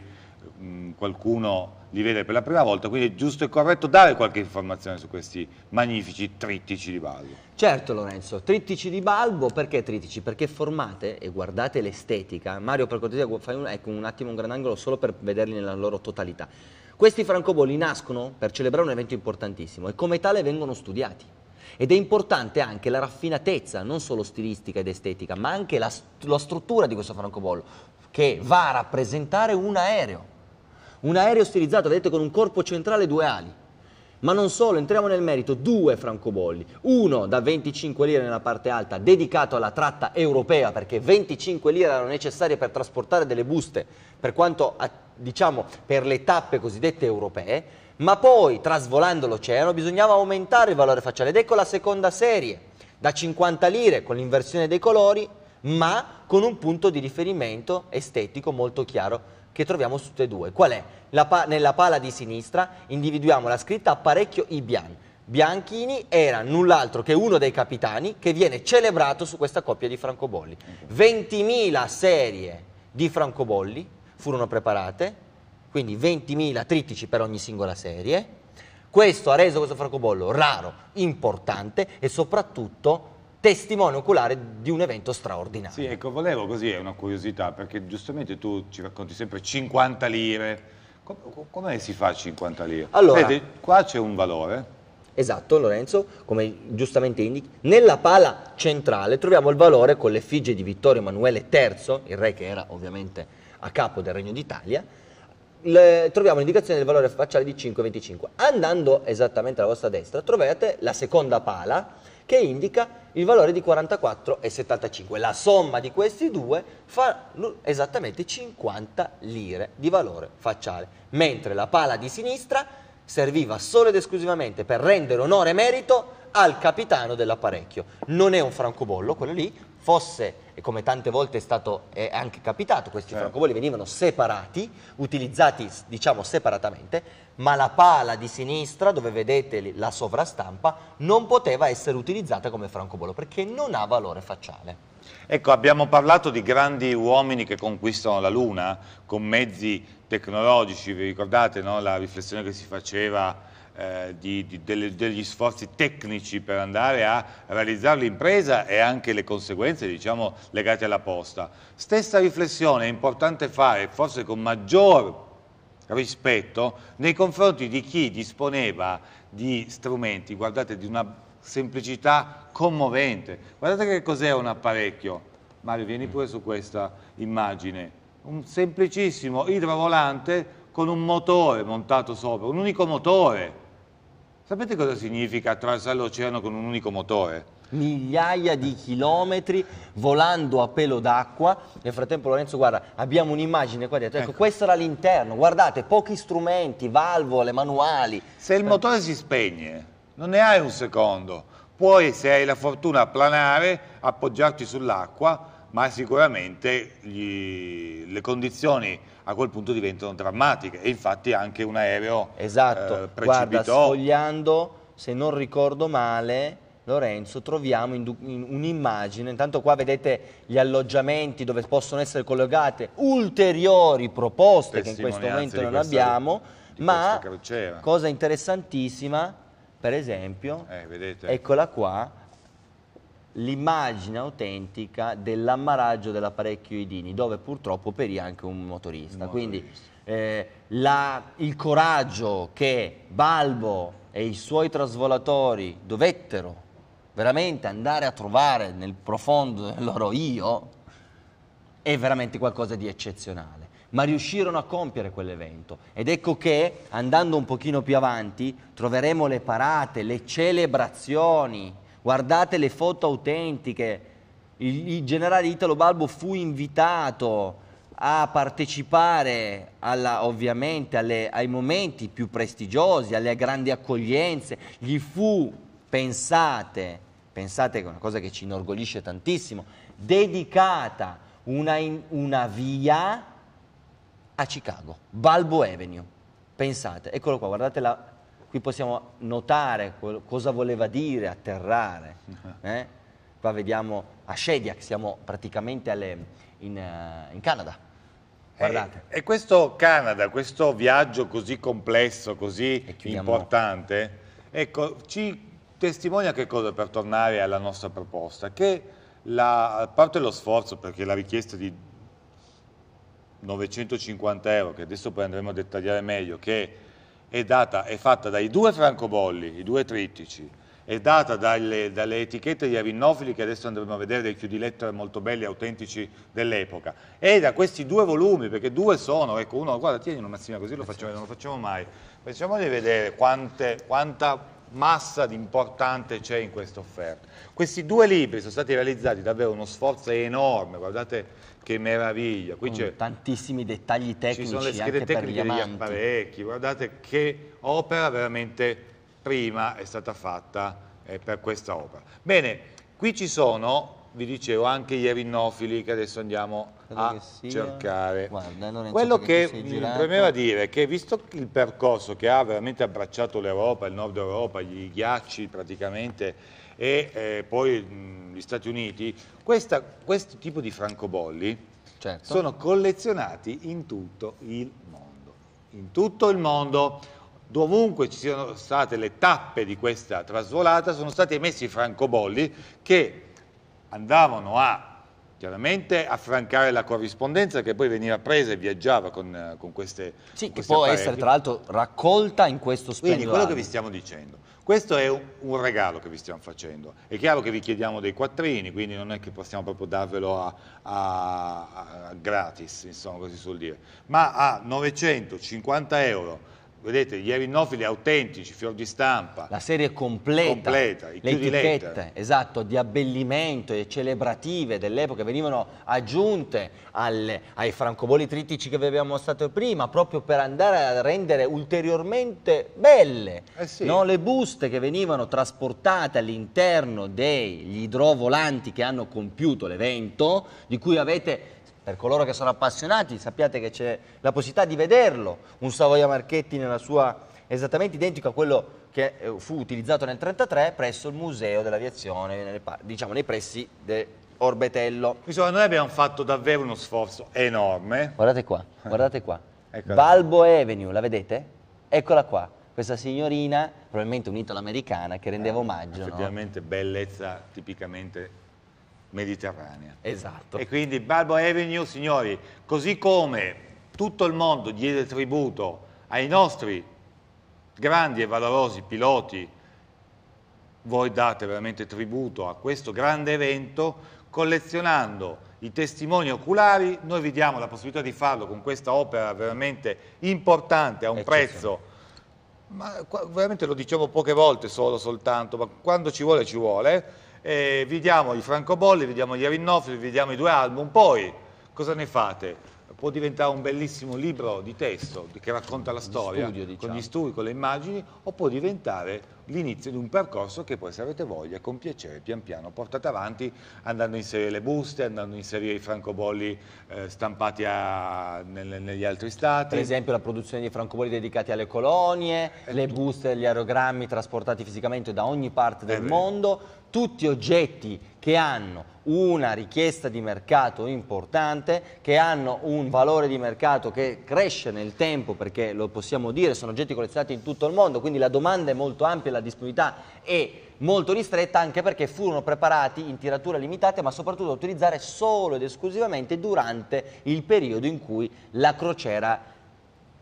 Mm, qualcuno li vede per la prima volta, quindi è giusto e corretto dare qualche informazione su questi magnifici trittici di Balbo. Certo Lorenzo, trittici di Balbo, perché trittici? Perché formate e guardate l'estetica, Mario per cortesia fai un, ecco, un attimo un gran angolo solo per vederli nella loro totalità. Questi francobolli nascono per celebrare un evento importantissimo e come tale vengono studiati. Ed è importante anche la raffinatezza, non solo stilistica ed estetica, ma anche la, st la struttura di questo francobollo che va a rappresentare un aereo, un aereo stilizzato, vedete, con un corpo centrale e due ali. Ma non solo, entriamo nel merito, due francobolli, uno da 25 lire nella parte alta dedicato alla tratta europea perché 25 lire erano necessarie per trasportare delle buste per quanto, diciamo, per le tappe cosiddette europee, ma poi trasvolando l'oceano bisognava aumentare il valore facciale ed ecco la seconda serie, da 50 lire con l'inversione dei colori ma con un punto di riferimento estetico molto chiaro che troviamo su tutte e due. Qual è? Pa nella pala di sinistra individuiamo la scritta Apparecchio Ibian. Bianchini era null'altro che uno dei capitani che viene celebrato su questa coppia di francobolli. 20.000 serie di francobolli furono preparate, quindi 20.000 trittici per ogni singola serie. Questo ha reso questo francobollo raro, importante e soprattutto testimone oculare di un evento straordinario. Sì, ecco, volevo così, è una curiosità, perché giustamente tu ci racconti sempre 50 lire. Come, come si fa 50 lire? Allora, Senti, qua c'è un valore. Esatto, Lorenzo, come giustamente indichi, nella pala centrale troviamo il valore con l'effigie di Vittorio Emanuele III, il re che era ovviamente a capo del Regno d'Italia, le, troviamo l'indicazione del valore facciale di 5,25. Andando esattamente alla vostra destra, trovate la seconda pala che indica il valore di 44,75. La somma di questi due fa esattamente 50 lire di valore facciale, mentre la pala di sinistra serviva solo ed esclusivamente per rendere onore e merito al capitano dell'apparecchio. Non è un francobollo, quello lì, fosse e come tante volte è stato è anche capitato, questi certo. francobolli venivano separati, utilizzati diciamo separatamente, ma la pala di sinistra, dove vedete la sovrastampa, non poteva essere utilizzata come francobollo perché non ha valore facciale. Ecco, abbiamo parlato di grandi uomini che conquistano la Luna con mezzi tecnologici, vi ricordate no? la riflessione che si faceva eh, di, di, delle, degli sforzi tecnici per andare a realizzare l'impresa e anche le conseguenze diciamo, legate alla posta. Stessa riflessione è importante fare, forse con maggior rispetto, nei confronti di chi disponeva di strumenti, guardate, di una semplicità commovente. Guardate che cos'è un apparecchio. Mario, vieni pure su questa immagine. Un semplicissimo idrovolante con un motore montato sopra, un unico motore Sapete cosa significa attraversare l'oceano con un unico motore? migliaia di chilometri volando a pelo d'acqua nel frattempo Lorenzo guarda abbiamo un'immagine qua dietro ecco, ecco. questo era l'interno guardate pochi strumenti valvole manuali se il motore si spegne non ne hai un secondo puoi se hai la fortuna planare appoggiarti sull'acqua ma sicuramente gli, le condizioni a quel punto diventano drammatiche e infatti anche un aereo esatto. eh, Guarda, sfogliando, se non ricordo male, Lorenzo, troviamo un'immagine, intanto qua vedete gli alloggiamenti dove possono essere collegate ulteriori proposte che in questo momento non questa, abbiamo, ma cosa interessantissima, per esempio, eh, eccola qua, l'immagine autentica dell'ammaraggio dell'apparecchio Idini, dove purtroppo perì anche un motorista. Un motorista. Quindi eh, la, il coraggio che Balbo e i suoi trasvolatori dovettero veramente andare a trovare nel profondo del loro io è veramente qualcosa di eccezionale. Ma riuscirono a compiere quell'evento ed ecco che andando un pochino più avanti troveremo le parate, le celebrazioni guardate le foto autentiche, il, il generale Italo Balbo fu invitato a partecipare alla, ovviamente alle, ai momenti più prestigiosi, alle grandi accoglienze, gli fu, pensate, pensate che è una cosa che ci inorgoglisce tantissimo, dedicata una, in, una via a Chicago, Balbo Avenue. Pensate, eccolo qua, guardate la, qui possiamo notare cosa voleva dire atterrare. Uh-huh. Eh? Qua vediamo a Shediac, siamo praticamente alle, in, uh, in, Canada. Eh, Guardate. E, e, questo Canada, questo viaggio così complesso, così importante, ecco, ci testimonia che cosa per tornare alla nostra proposta? Che la, a parte lo sforzo, perché la richiesta di 950 euro, che adesso poi andremo a dettagliare meglio, che è, data, è fatta dai due francobolli, i due trittici, è data dalle, dalle etichette di avinnofili che adesso andremo a vedere dei chiudilettere molto belli e autentici dell'epoca, e da questi due volumi, perché due sono, ecco uno, guarda tieni una massima così lo eh, facciamo, non lo facciamo mai, facciamo di vedere quante, quanta massa di importante c'è in questa offerta. Questi due libri sono stati realizzati davvero uno sforzo enorme, guardate che meraviglia. Qui mm, c'è, tantissimi dettagli tecnici. Ci sono le schede tecniche degli apparecchi, guardate che opera veramente prima è stata fatta eh, per questa opera. Bene, qui ci sono, vi dicevo, anche gli erinofili che adesso andiamo Credo a cercare. Guarda, Lorenzo, Quello che, che mi premeva dire è che visto il percorso che ha veramente abbracciato l'Europa, il nord Europa, gli ghiacci praticamente e eh, poi mh, gli Stati Uniti, questa, questo tipo di francobolli certo. sono collezionati in tutto il mondo. In tutto il mondo, dovunque ci siano state le tappe di questa trasvolata, sono stati emessi francobolli che andavano a chiaramente affrancare la corrispondenza che poi veniva presa e viaggiava con, con queste... Sì, con che può apparecchi. essere tra l'altro raccolta in questo splendido Quindi quello che vi stiamo dicendo, questo è un regalo che vi stiamo facendo. È chiaro che vi chiediamo dei quattrini, quindi non è che possiamo proprio darvelo a, a, a gratis, insomma, così suol dire. Ma a 950 euro vedete gli erinofili autentici, fior di stampa. La serie completa, completa le etichette, esatto, di abbellimento e celebrative dell'epoca venivano aggiunte al, ai francobolli trittici che vi abbiamo mostrato prima, proprio per andare a rendere ulteriormente belle eh sì. no? le buste che venivano trasportate all'interno degli idrovolanti che hanno compiuto l'evento, di cui avete per coloro che sono appassionati sappiate che c'è la possibilità di vederlo, un Savoia Marchetti nella sua esattamente identico a quello che eh, fu utilizzato nel 1933 presso il Museo dell'Aviazione, diciamo nei pressi di Orbetello. Insomma, noi abbiamo fatto davvero uno sforzo enorme. Guardate qua, guardate qua. [laughs] Balbo Avenue, la vedete? Eccola qua, questa signorina, probabilmente un'italo-americana, che rendeva omaggio. Effettivamente no? bellezza tipicamente mediterranea. Esatto. E quindi Balbo Avenue, signori, così come tutto il mondo diede tributo ai nostri grandi e valorosi piloti, voi date veramente tributo a questo grande evento collezionando i testimoni oculari, noi vi diamo la possibilità di farlo con questa opera veramente importante a un prezzo ma veramente lo diciamo poche volte solo soltanto, ma quando ci vuole ci vuole eh, vi diamo i francobolli, vi diamo gli arinnofili, vi diamo i due album, poi cosa ne fate? Può diventare un bellissimo libro di testo che racconta la storia, studio, diciamo. con gli diciamo. studi, con le immagini, o può diventare l'inizio di un percorso che poi se avete voglia con piacere pian piano portate avanti andando a inserire le buste, andando a inserire i francobolli eh, stampati a, nel, negli altri stati. Per esempio la produzione di francobolli dedicati alle colonie, eh, le buste, gli aerogrammi trasportati fisicamente da ogni parte del eh, mondo, tutti oggetti che hanno una richiesta di mercato importante, che hanno un valore di mercato che cresce nel tempo, perché lo possiamo dire, sono oggetti collezionati in tutto il mondo, quindi la domanda è molto ampia la disponibilità è molto ristretta anche perché furono preparati in tiratura limitata ma soprattutto da utilizzare solo ed esclusivamente durante il periodo in cui la crociera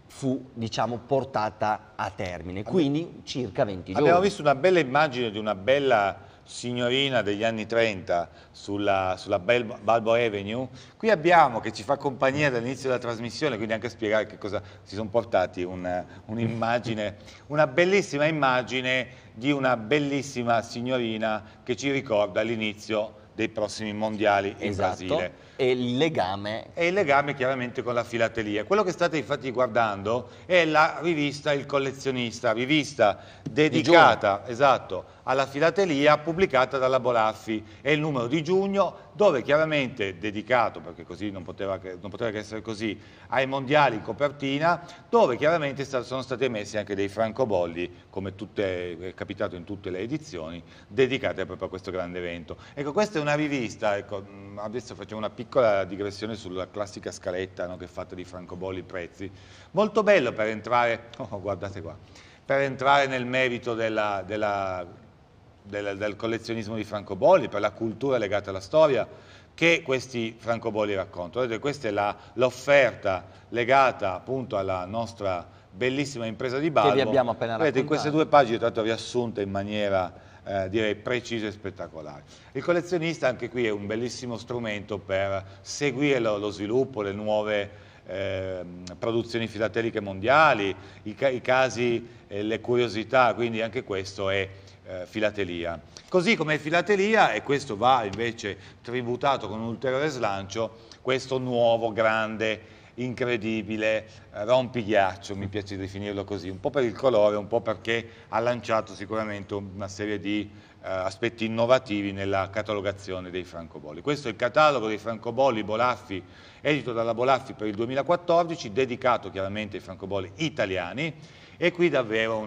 fu diciamo, portata a termine, quindi circa 20 giorni. Abbiamo visto una bella immagine di una bella signorina degli anni 30 sulla, sulla Bel, Balbo Avenue. Qui abbiamo, che ci fa compagnia dall'inizio della trasmissione, quindi anche a spiegare che cosa si sono portati, un'immagine, un una bellissima immagine di una bellissima signorina che ci ricorda l'inizio dei prossimi mondiali in esatto. Brasile. E il legame? E il legame chiaramente con la filatelia. Quello che state infatti guardando è la rivista Il Collezionista, rivista dedicata, esatto, alla filatelia pubblicata dalla Bolaffi, è il numero di giugno dove chiaramente dedicato, perché così non poteva, non poteva che essere così, ai mondiali in copertina, dove chiaramente sono stati emessi anche dei francobolli, come tutte, è capitato in tutte le edizioni, dedicate proprio a questo grande evento. Ecco, questa è una rivista, ecco, adesso facciamo una piccola digressione sulla classica scaletta no, che è fatta di francobolli prezzi, molto bello per entrare, [laughs] oh, guardate qua, per entrare nel merito della, della del, del collezionismo di francobolli, per la cultura legata alla storia che questi francobolli raccontano. Questa è l'offerta legata appunto alla nostra bellissima impresa di Balbo. Che vi abbiamo appena raccontato. Vedete, queste due pagine tra l'altro riassunte in maniera eh, direi precisa e spettacolare. Il collezionista anche qui è un bellissimo strumento per seguire lo, lo sviluppo, le nuove eh, produzioni filateliche mondiali, i, i casi, eh, le curiosità, quindi anche questo è eh, filatelia. Così come filatelia, e questo va invece tributato con un ulteriore slancio, questo nuovo, grande, incredibile eh, rompighiaccio, mi piace definirlo così, un po' per il colore, un po' perché ha lanciato sicuramente una serie di eh, aspetti innovativi nella catalogazione dei francobolli. Questo è il catalogo dei francobolli Bolaffi, edito dalla Bolaffi per il 2014, dedicato chiaramente ai francobolli italiani e qui davvero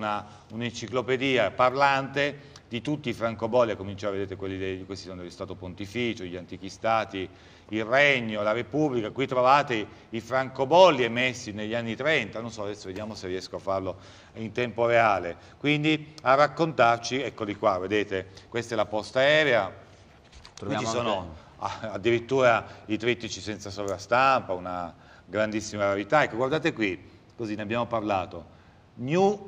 un'enciclopedia un parlante di tutti i francobolli, a cominciare vedete quelli dei, questi sono dello Stato Pontificio, gli antichi stati, il Regno, la Repubblica, qui trovate i francobolli emessi negli anni 30, non so, adesso vediamo se riesco a farlo in tempo reale. Quindi a raccontarci, eccoli qua, vedete, questa è la posta aerea, Troviamo qui ci sono anche... addirittura i trittici senza sovrastampa, una grandissima rarità. Ecco, guardate qui, così ne abbiamo parlato Newfoundland.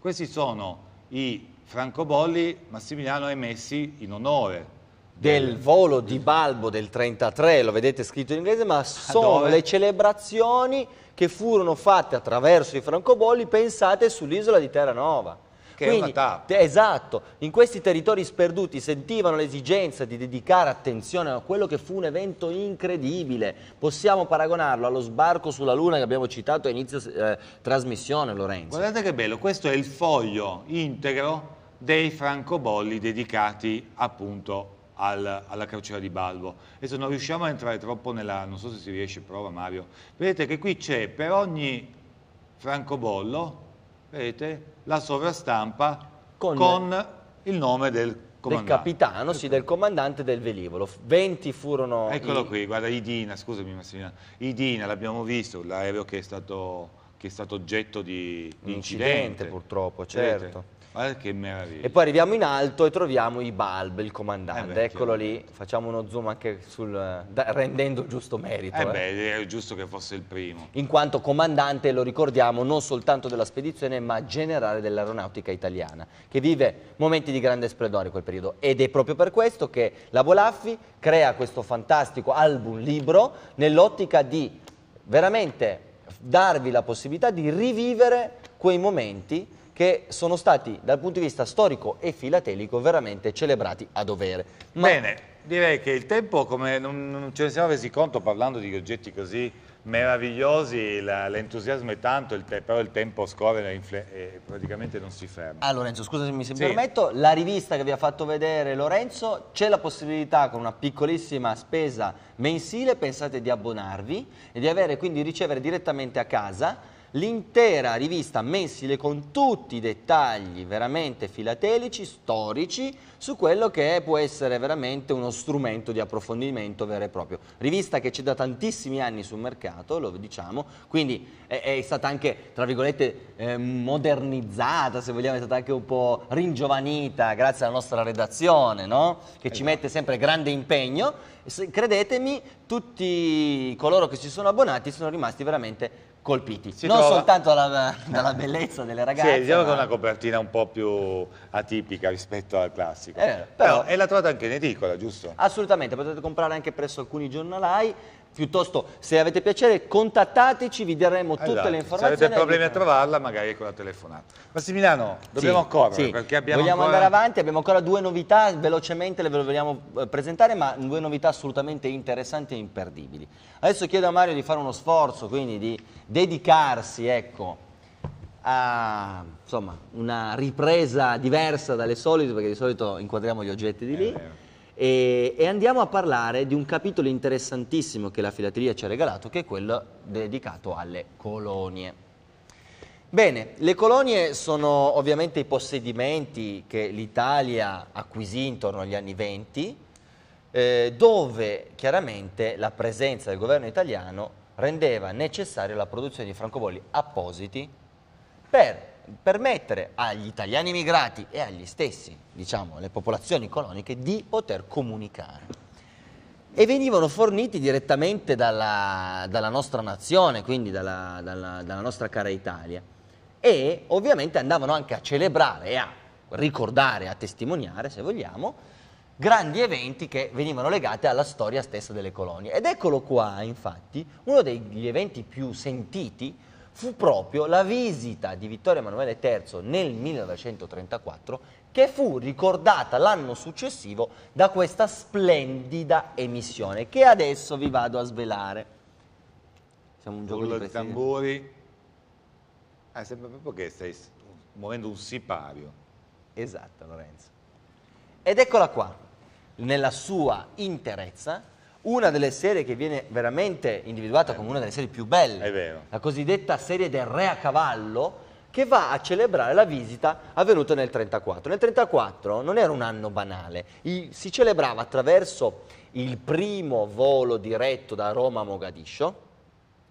Questi sono i francobolli Massimiliano emessi in onore del volo di Balbo del 33, lo vedete scritto in inglese, ma ah, sono le celebrazioni che furono fatte attraverso i francobolli pensate sull'isola di Terranova. Che Quindi, è una tappa. Esatto, in questi territori sperduti sentivano l'esigenza di dedicare attenzione a quello che fu un evento incredibile. Possiamo paragonarlo allo sbarco sulla Luna che abbiamo citato a inizio eh, trasmissione, Lorenzo. Guardate che bello, questo è il foglio integro dei francobolli dedicati appunto alla crociera di Balbo. Adesso non riusciamo a entrare troppo nella... non so se si riesce, prova Mario. Vedete che qui c'è per ogni francobollo vedete, la sovrastampa con, con il nome del del capitano, sì, del comandante del velivolo. 20 furono... Eccolo i... qui, guarda, Idina, scusami Massimiliano, Idina l'abbiamo visto, l'aereo che, che è stato, oggetto di, di incidente, incidente. purtroppo, certo. Vedete? Guarda che meraviglia. E poi arriviamo in alto e troviamo i Balb, il eh comandante. Eh beh, Eccolo lì, facciamo uno zoom anche sul... Da, rendendo giusto merito. Eh, eh beh, era giusto che fosse il primo. In quanto comandante, lo ricordiamo, non soltanto della spedizione, ma generale dell'aeronautica italiana, che vive momenti di grande splendore in quel periodo. Ed è proprio per questo che la Bolaffi crea questo fantastico album libro nell'ottica di veramente darvi la possibilità di rivivere quei momenti che sono stati dal punto di vista storico e filatelico veramente celebrati a dovere. Ma... Bene, direi che il tempo, come non, non ce ne siamo resi conto parlando di oggetti così meravigliosi, l'entusiasmo è tanto, il però il tempo scorre e praticamente non si ferma. Ah Lorenzo, scusami se mi sì. permetto, la rivista che vi ha fatto vedere Lorenzo, c'è la possibilità con una piccolissima spesa mensile, pensate di abbonarvi e di avere, quindi ricevere direttamente a casa l'intera rivista mensile con tutti i dettagli veramente filatelici, storici, su quello che può essere veramente uno strumento di approfondimento vero e proprio. Rivista che c'è da tantissimi anni sul mercato, lo diciamo, quindi è, è stata anche, tra virgolette, eh, modernizzata, se vogliamo, è stata anche un po' ringiovanita grazie alla nostra redazione, no? che ci esatto. mette sempre grande impegno. Se, credetemi, tutti coloro che si sono abbonati sono rimasti veramente colpiti, si non trova... soltanto dalla, [laughs] dalla, bellezza delle ragazze. Sì, diciamo ma... che è una copertina un po' più atipica rispetto al classico. Eh, però... però... e la trovate anche in edicola, giusto? Assolutamente, potete comprare anche presso alcuni giornalai, piuttosto se avete piacere contattateci, vi daremo tutte allora, le informazioni. Esatto. Se avete problemi a trovarla magari con la telefonata. Massimiliano, dobbiamo sì, correre sì. perché abbiamo Vogliamo ancora... andare avanti, abbiamo ancora due novità, velocemente le ve le vogliamo eh, presentare, ma due novità assolutamente interessanti e imperdibili. Adesso chiedo a Mario di fare uno sforzo, quindi di dedicarsi, ecco, a insomma, una ripresa diversa dalle solite, perché di solito inquadriamo gli oggetti di lì. E, e, andiamo a parlare di un capitolo interessantissimo che la filatelia ci ha regalato, che è quello dedicato alle colonie. Bene, le colonie sono ovviamente i possedimenti che l'Italia acquisì intorno agli anni 20, eh, dove chiaramente la presenza del governo italiano rendeva necessaria la produzione di francobolli appositi per permettere agli italiani migrati e agli stessi, diciamo, le popolazioni coloniche di poter comunicare. E venivano forniti direttamente dalla, dalla nostra nazione, quindi dalla, dalla, dalla nostra cara Italia. E ovviamente andavano anche a celebrare a ricordare, a testimoniare, se vogliamo, grandi eventi che venivano legati alla storia stessa delle colonie. Ed eccolo qua, infatti, uno degli eventi più sentiti fu proprio la visita di Vittorio Emanuele III nel 1934 che fu ricordata l'anno successivo da questa splendida emissione che adesso vi vado a svelare. Siamo un gioco Con di tamburi. Ah, sembra proprio che stai muovendo un sipario. Esatto, Lorenzo. Ed eccola qua, nella sua interezza, una delle serie che viene veramente individuata come una delle serie più belle, la cosiddetta serie del Re a Cavallo, che va a celebrare la visita avvenuta nel 1934. Nel 1934 non era un anno banale, I, si celebrava attraverso il primo volo diretto da Roma a Mogadiscio,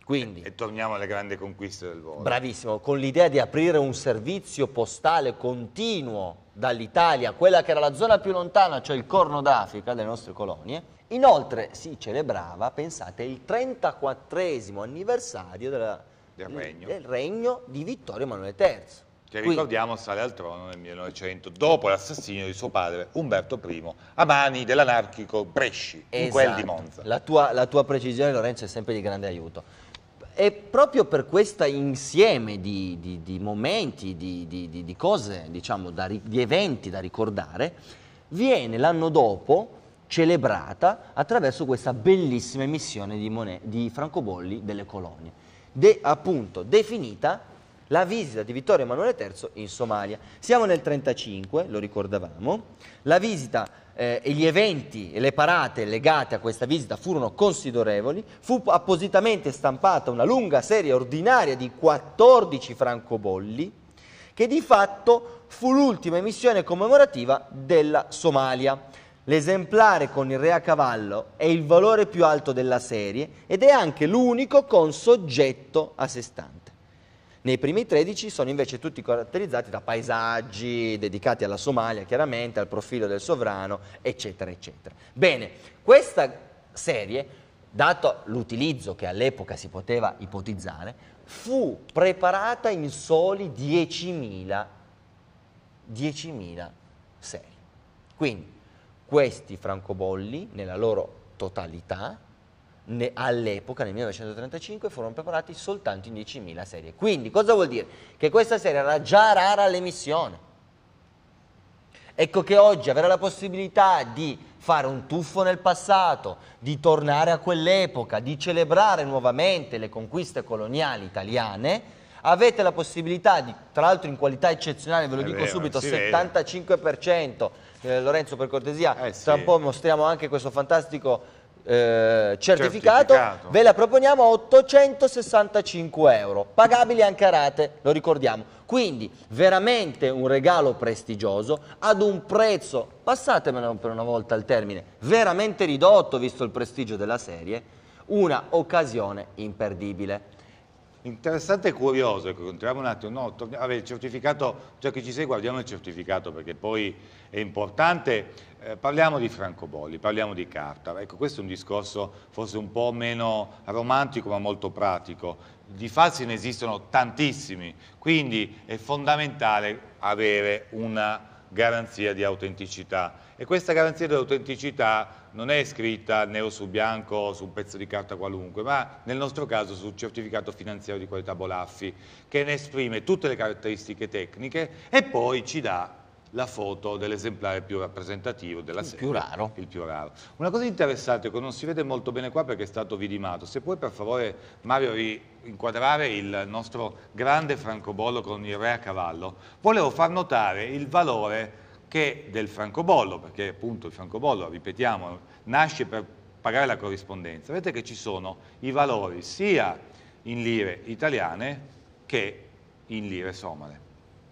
quindi, e, torniamo alle grandi conquiste del volo. Bravissimo, con l'idea di aprire un servizio postale continuo dall'Italia, quella che era la zona più lontana, cioè il Corno d'Africa, delle nostre colonie. Inoltre si celebrava, pensate, il 34 anniversario della, del, regno. del, regno. di Vittorio Emanuele III. Che ricordiamo sale al trono nel 1900, dopo l'assassinio di suo padre Umberto I, a mani dell'anarchico Bresci, esatto. in quel di esatto. Monza. La tua, la tua precisione, Lorenzo, è sempre di grande aiuto. E proprio per questo insieme di, di, di momenti, di, di cose, diciamo, da, di eventi da ricordare, viene l'anno dopo celebrata attraverso questa bellissima emissione di, Monet, di francobolli delle colonie, de, appunto definita la visita di Vittorio Emanuele III in Somalia. Siamo nel 1935, lo ricordavamo, la visita eh, e gli eventi e le parate legate a questa visita furono considerevoli, fu appositamente stampata una lunga serie ordinaria di 14 francobolli, che di fatto fu l'ultima emissione commemorativa della Somalia. L'esemplare con il re a cavallo è il valore più alto della serie ed è anche l'unico con soggetto a sé stante. Nei primi 13 sono invece tutti caratterizzati da paesaggi dedicati alla Somalia, chiaramente, al profilo del sovrano, eccetera, eccetera. Bene, questa serie, dato l'utilizzo che all'epoca si poteva ipotizzare, fu preparata in soli 10.000, 10.000 serie. Quindi questi francobolli, nella loro totalità, ne, all'epoca, nel 1935, furono preparati soltanto in 10.000 serie. Quindi cosa vuol dire? Che questa serie era già rara all'emissione. Ecco che oggi avere la possibilità di fare un tuffo nel passato, di tornare a quell'epoca, di celebrare nuovamente le conquiste coloniali italiane, avete la possibilità di, tra l'altro in qualità eccezionale, ve lo è dico vero, subito, 75%, eh, Lorenzo per cortesia, eh, tra un po' mostriamo anche questo fantastico eh, certificato, certificato, ve la proponiamo a 865 euro, pagabili anche a rate, lo ricordiamo. Quindi veramente un regalo prestigioso ad un prezzo, passatemelo per una volta il termine, veramente ridotto visto il prestigio della serie, una occasione imperdibile. Interessante e curioso, ecco, continuiamo un attimo, no, torniamo, vabbè, il certificato, già che ci sei guardiamo il certificato perché poi è importante eh, parliamo di francobolli, parliamo di carta. Ecco, questo è un discorso forse un po' meno romantico ma molto pratico. Di falsi ne esistono tantissimi, quindi è fondamentale avere una garanzia di autenticità. E questa garanzia di autenticità non è scritta nero su bianco su un pezzo di carta qualunque, ma nel nostro caso sul certificato finanziario di qualità Bolaffi, che ne esprime tutte le caratteristiche tecniche e poi ci dà la foto dell'esemplare più rappresentativo della il serie. Più raro. Il più raro. Una cosa interessante che non si vede molto bene qua perché è stato vidimato, se puoi per favore Mario inquadrare il nostro grande francobollo con il re a cavallo, volevo far notare il valore che del francobollo, perché appunto il francobollo, ripetiamo, nasce per pagare la corrispondenza. Vedete che ci sono i valori sia in lire italiane che in lire somale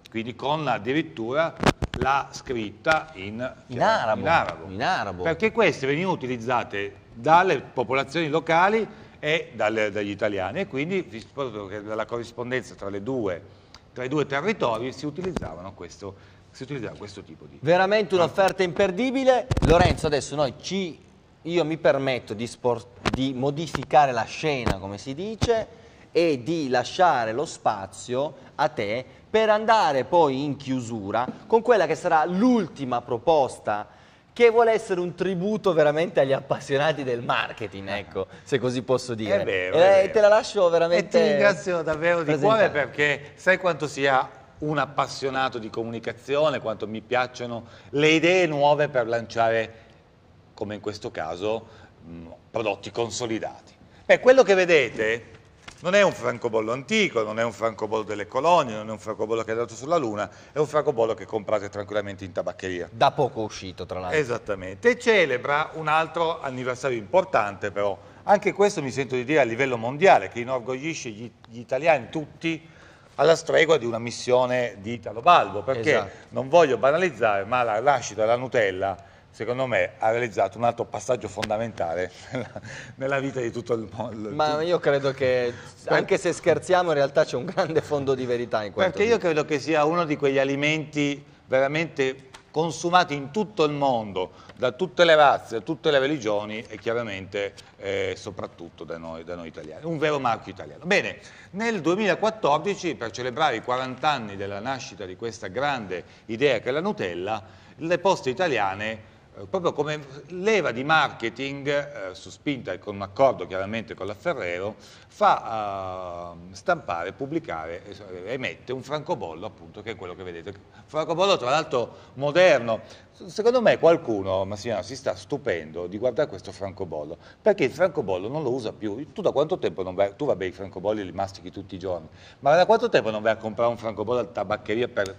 quindi con addirittura la scritta in, in, cioè, arabo, in, arabo. in arabo. Perché queste venivano utilizzate dalle popolazioni locali e dalle, dagli italiani e quindi dalla corrispondenza tra, due, tra i due territori si utilizzavano questo si utilizzava questo tipo di... Veramente ah. un'offerta imperdibile. Lorenzo, adesso noi ci... Io mi permetto di, sport, di, modificare la scena, come si dice, e di lasciare lo spazio a te per andare poi in chiusura con quella che sarà l'ultima proposta che vuole essere un tributo veramente agli appassionati del marketing, ecco, se così posso dire. Eh, è vero, è vero. E te la lascio veramente... E ti ringrazio davvero di cuore perché sai quanto sia un appassionato di comunicazione, quanto mi piacciono le idee nuove per lanciare, come in questo caso, prodotti consolidati. Beh, quello che vedete non è un francobollo antico, non è un francobollo delle colonie, non è un francobollo che è andato sulla Luna, è un francobollo che comprate tranquillamente in tabaccheria. Da poco uscito, tra l'altro. Esattamente. E celebra un altro anniversario importante, però. Anche questo mi sento di dire a livello mondiale, che inorgoglisce gli, gli italiani tutti alla stregua di una missione di Italo Balbo, perché esatto. non voglio banalizzare, ma la nascita della Nutella secondo me ha realizzato un altro passaggio fondamentale nella, vita di tutto il mondo. Ma io credo che, anche se scherziamo, in realtà c'è un grande fondo di verità in questo. Perché io credo che sia uno di quegli alimenti veramente consumati in tutto il mondo, da tutte le razze, da tutte le religioni e chiaramente eh, soprattutto da noi, da noi, italiani, un vero marchio italiano. Bene, nel 2014 per celebrare i 40 anni della nascita di questa grande idea che è la Nutella, le poste italiane eh, proprio come leva di marketing, eh, su spinta e con un accordo chiaramente con la Ferrero, fa eh, stampare, pubblicare, eh, emette un francobollo appunto che è quello che vedete. Francobollo tra l'altro moderno, secondo me qualcuno, Massimiliano, si sta stupendo di guardare questo francobollo, perché il francobollo non lo usa più, tu da quanto tempo non vai, tu vabbè i francobolli li mastichi tutti i giorni, ma da quanto tempo non vai a comprare un francobollo al tabaccheria per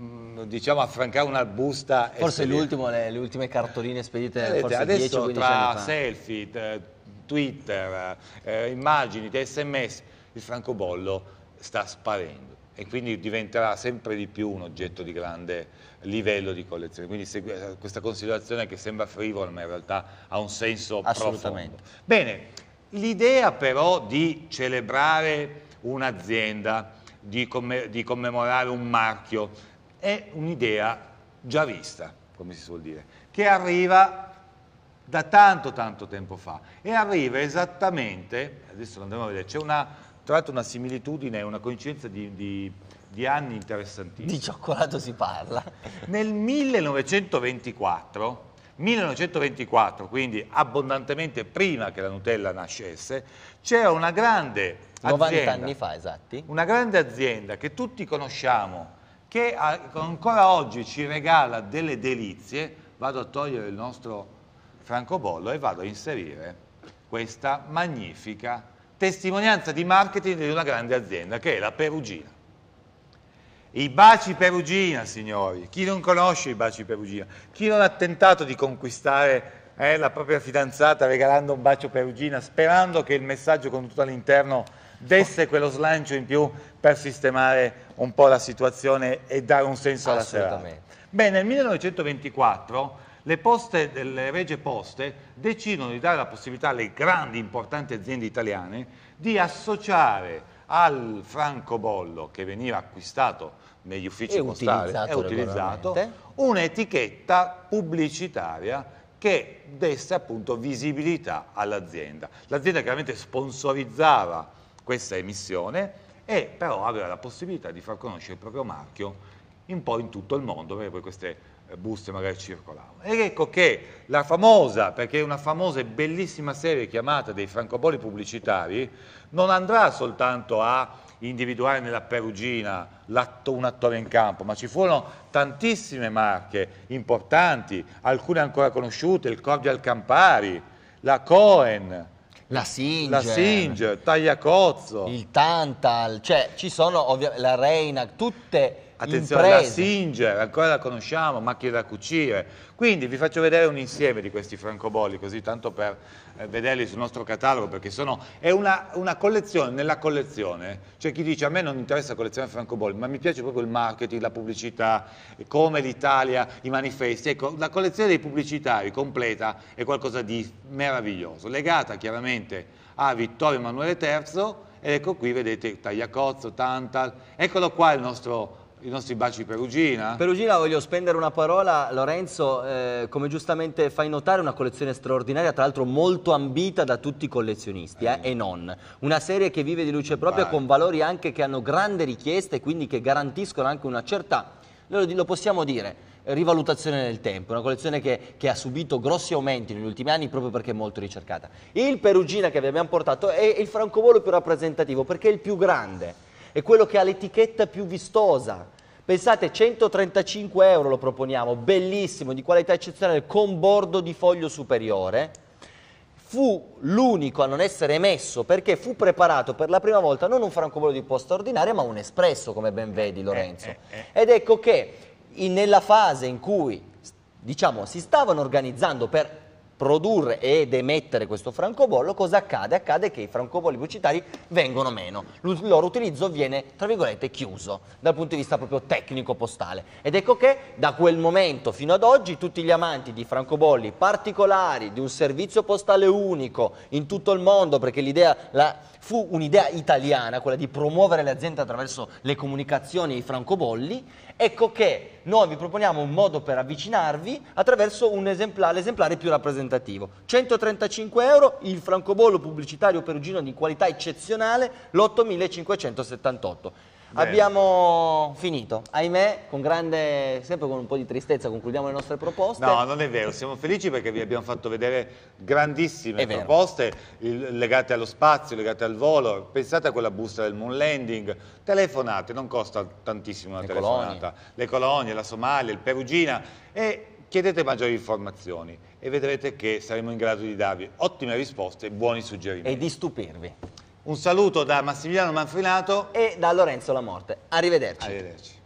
Mm, diciamo affrancare una busta forse le, ultime cartoline spedite Vedete, forse adesso 10 tra selfie, twitter eh, immagini, sms il francobollo sta sparendo e quindi diventerà sempre di più un oggetto di grande livello di collezione. Quindi se, eh, questa considerazione che sembra frivola ma in realtà ha un senso Assolutamente. profondo. Bene, l'idea però di celebrare un'azienda, di, commemorare un marchio, è un'idea già vista, come si suol dire, che arriva da tanto tanto tempo fa e arriva esattamente, adesso lo andiamo a vedere, c'è una, tra l'altro una similitudine, una coincidenza di, di, di anni interessantissima. Di cioccolato si parla. [laughs] Nel 1924 1924, quindi abbondantemente prima che la Nutella nascesse, c'era una grande azienda, 90 anni fa, esatti. Una grande azienda che tutti conosciamo che ancora oggi ci regala delle delizie, vado a togliere il nostro francobollo e vado a inserire questa magnifica testimonianza di marketing di una grande azienda che è la Perugina. I baci Perugina, signori, chi non conosce i baci Perugina? Chi non ha tentato di conquistare eh, la propria fidanzata regalando un bacio Perugina, sperando che il messaggio condotto all'interno desse quello slancio in più per sistemare un po' la situazione e dare un senso alla serata. Beh, nel 1924 le poste delle Regie Poste decidono di dare la possibilità alle grandi, importanti aziende italiane di associare al francobollo che veniva acquistato negli uffici e postali e utilizzato un'etichetta pubblicitaria che desse appunto visibilità all'azienda. L'azienda chiaramente sponsorizzava questa emissione e però aveva la possibilità di far conoscere il proprio marchio un po' in tutto il mondo, perché poi queste eh, buste magari circolavano. Ed ecco che la famosa, perché è una famosa e bellissima serie chiamata dei francobolli pubblicitari, non andrà soltanto a individuare nella Perugina atto, un attore in campo, ma ci furono tantissime marche importanti, alcune ancora conosciute, il Cordial Campari, la Cohen, la Singer, la Singer Tagliacozzo, il Tantal, cioè ci sono ovviamente la Reina, tutte Attenzione, imprese. la Singer, ancora la conosciamo, macchine da cucire. Quindi vi faccio vedere un insieme di questi francobolli, così tanto per eh, vederli sul nostro catalogo, perché sono, è una, una, collezione nella collezione. C'è chi dice a me non interessa la collezione francobolli, ma mi piace proprio il marketing, la pubblicità, come l'Italia, i manifesti. Ecco, la collezione dei pubblicitari completa è qualcosa di meraviglioso, legata chiaramente a Vittorio Emanuele III, ed ecco qui vedete Tagliacozzo, Tantal, eccolo qua il nostro i nostri baci Perugina. Perugina, voglio spendere una parola. Lorenzo, eh, come giustamente fai notare, una collezione straordinaria, tra l'altro molto ambita da tutti i collezionisti eh. Eh, e non. Una serie che vive di luce propria Vai. con valori anche che hanno grande richiesta e quindi che garantiscono anche una certa, lo, lo possiamo dire, rivalutazione nel tempo, una collezione che, che, ha subito grossi aumenti negli ultimi anni proprio perché è molto ricercata. Il Perugina che vi abbiamo portato è il francobollo più rappresentativo perché è il più grande è quello che ha l'etichetta più vistosa. Pensate, 135 euro lo proponiamo, bellissimo, di qualità eccezionale, con bordo di foglio superiore. Fu l'unico a non essere emesso perché fu preparato per la prima volta non un francobollo di posta ordinaria ma un espresso, come ben vedi Lorenzo. Eh, eh, eh. Ed ecco che in, nella fase in cui diciamo, si stavano organizzando per produrre ed emettere questo francobollo, cosa accade? Accade che i francobolli pubblicitari vengono meno, il loro utilizzo viene, tra virgolette, chiuso dal punto di vista proprio tecnico-postale. Ed ecco che da quel momento fino ad oggi tutti gli amanti di francobolli particolari, di un servizio postale unico in tutto il mondo, perché l'idea fu un'idea italiana, quella di promuovere le aziende attraverso le comunicazioni e i francobolli, Ecco che noi vi proponiamo un modo per avvicinarvi attraverso esemplare, l'esemplare più rappresentativo. 135 euro, il francobollo pubblicitario perugino di qualità eccezionale, l'8578. Bene. Abbiamo finito, ahimè, con grande, sempre con un po' di tristezza concludiamo le nostre proposte. No, non è vero, siamo felici perché vi abbiamo fatto vedere grandissime proposte legate allo spazio, legate al volo, pensate a quella busta del moon landing, telefonate, non costa tantissimo una le telefonata, colonie. le colonie, la Somalia, il Perugina e chiedete maggiori informazioni e vedrete che saremo in grado di darvi ottime risposte e buoni suggerimenti. E di stupirvi. Un saluto da Massimiliano Manfrinato e da Lorenzo Lamorte. Arrivederci. Arrivederci.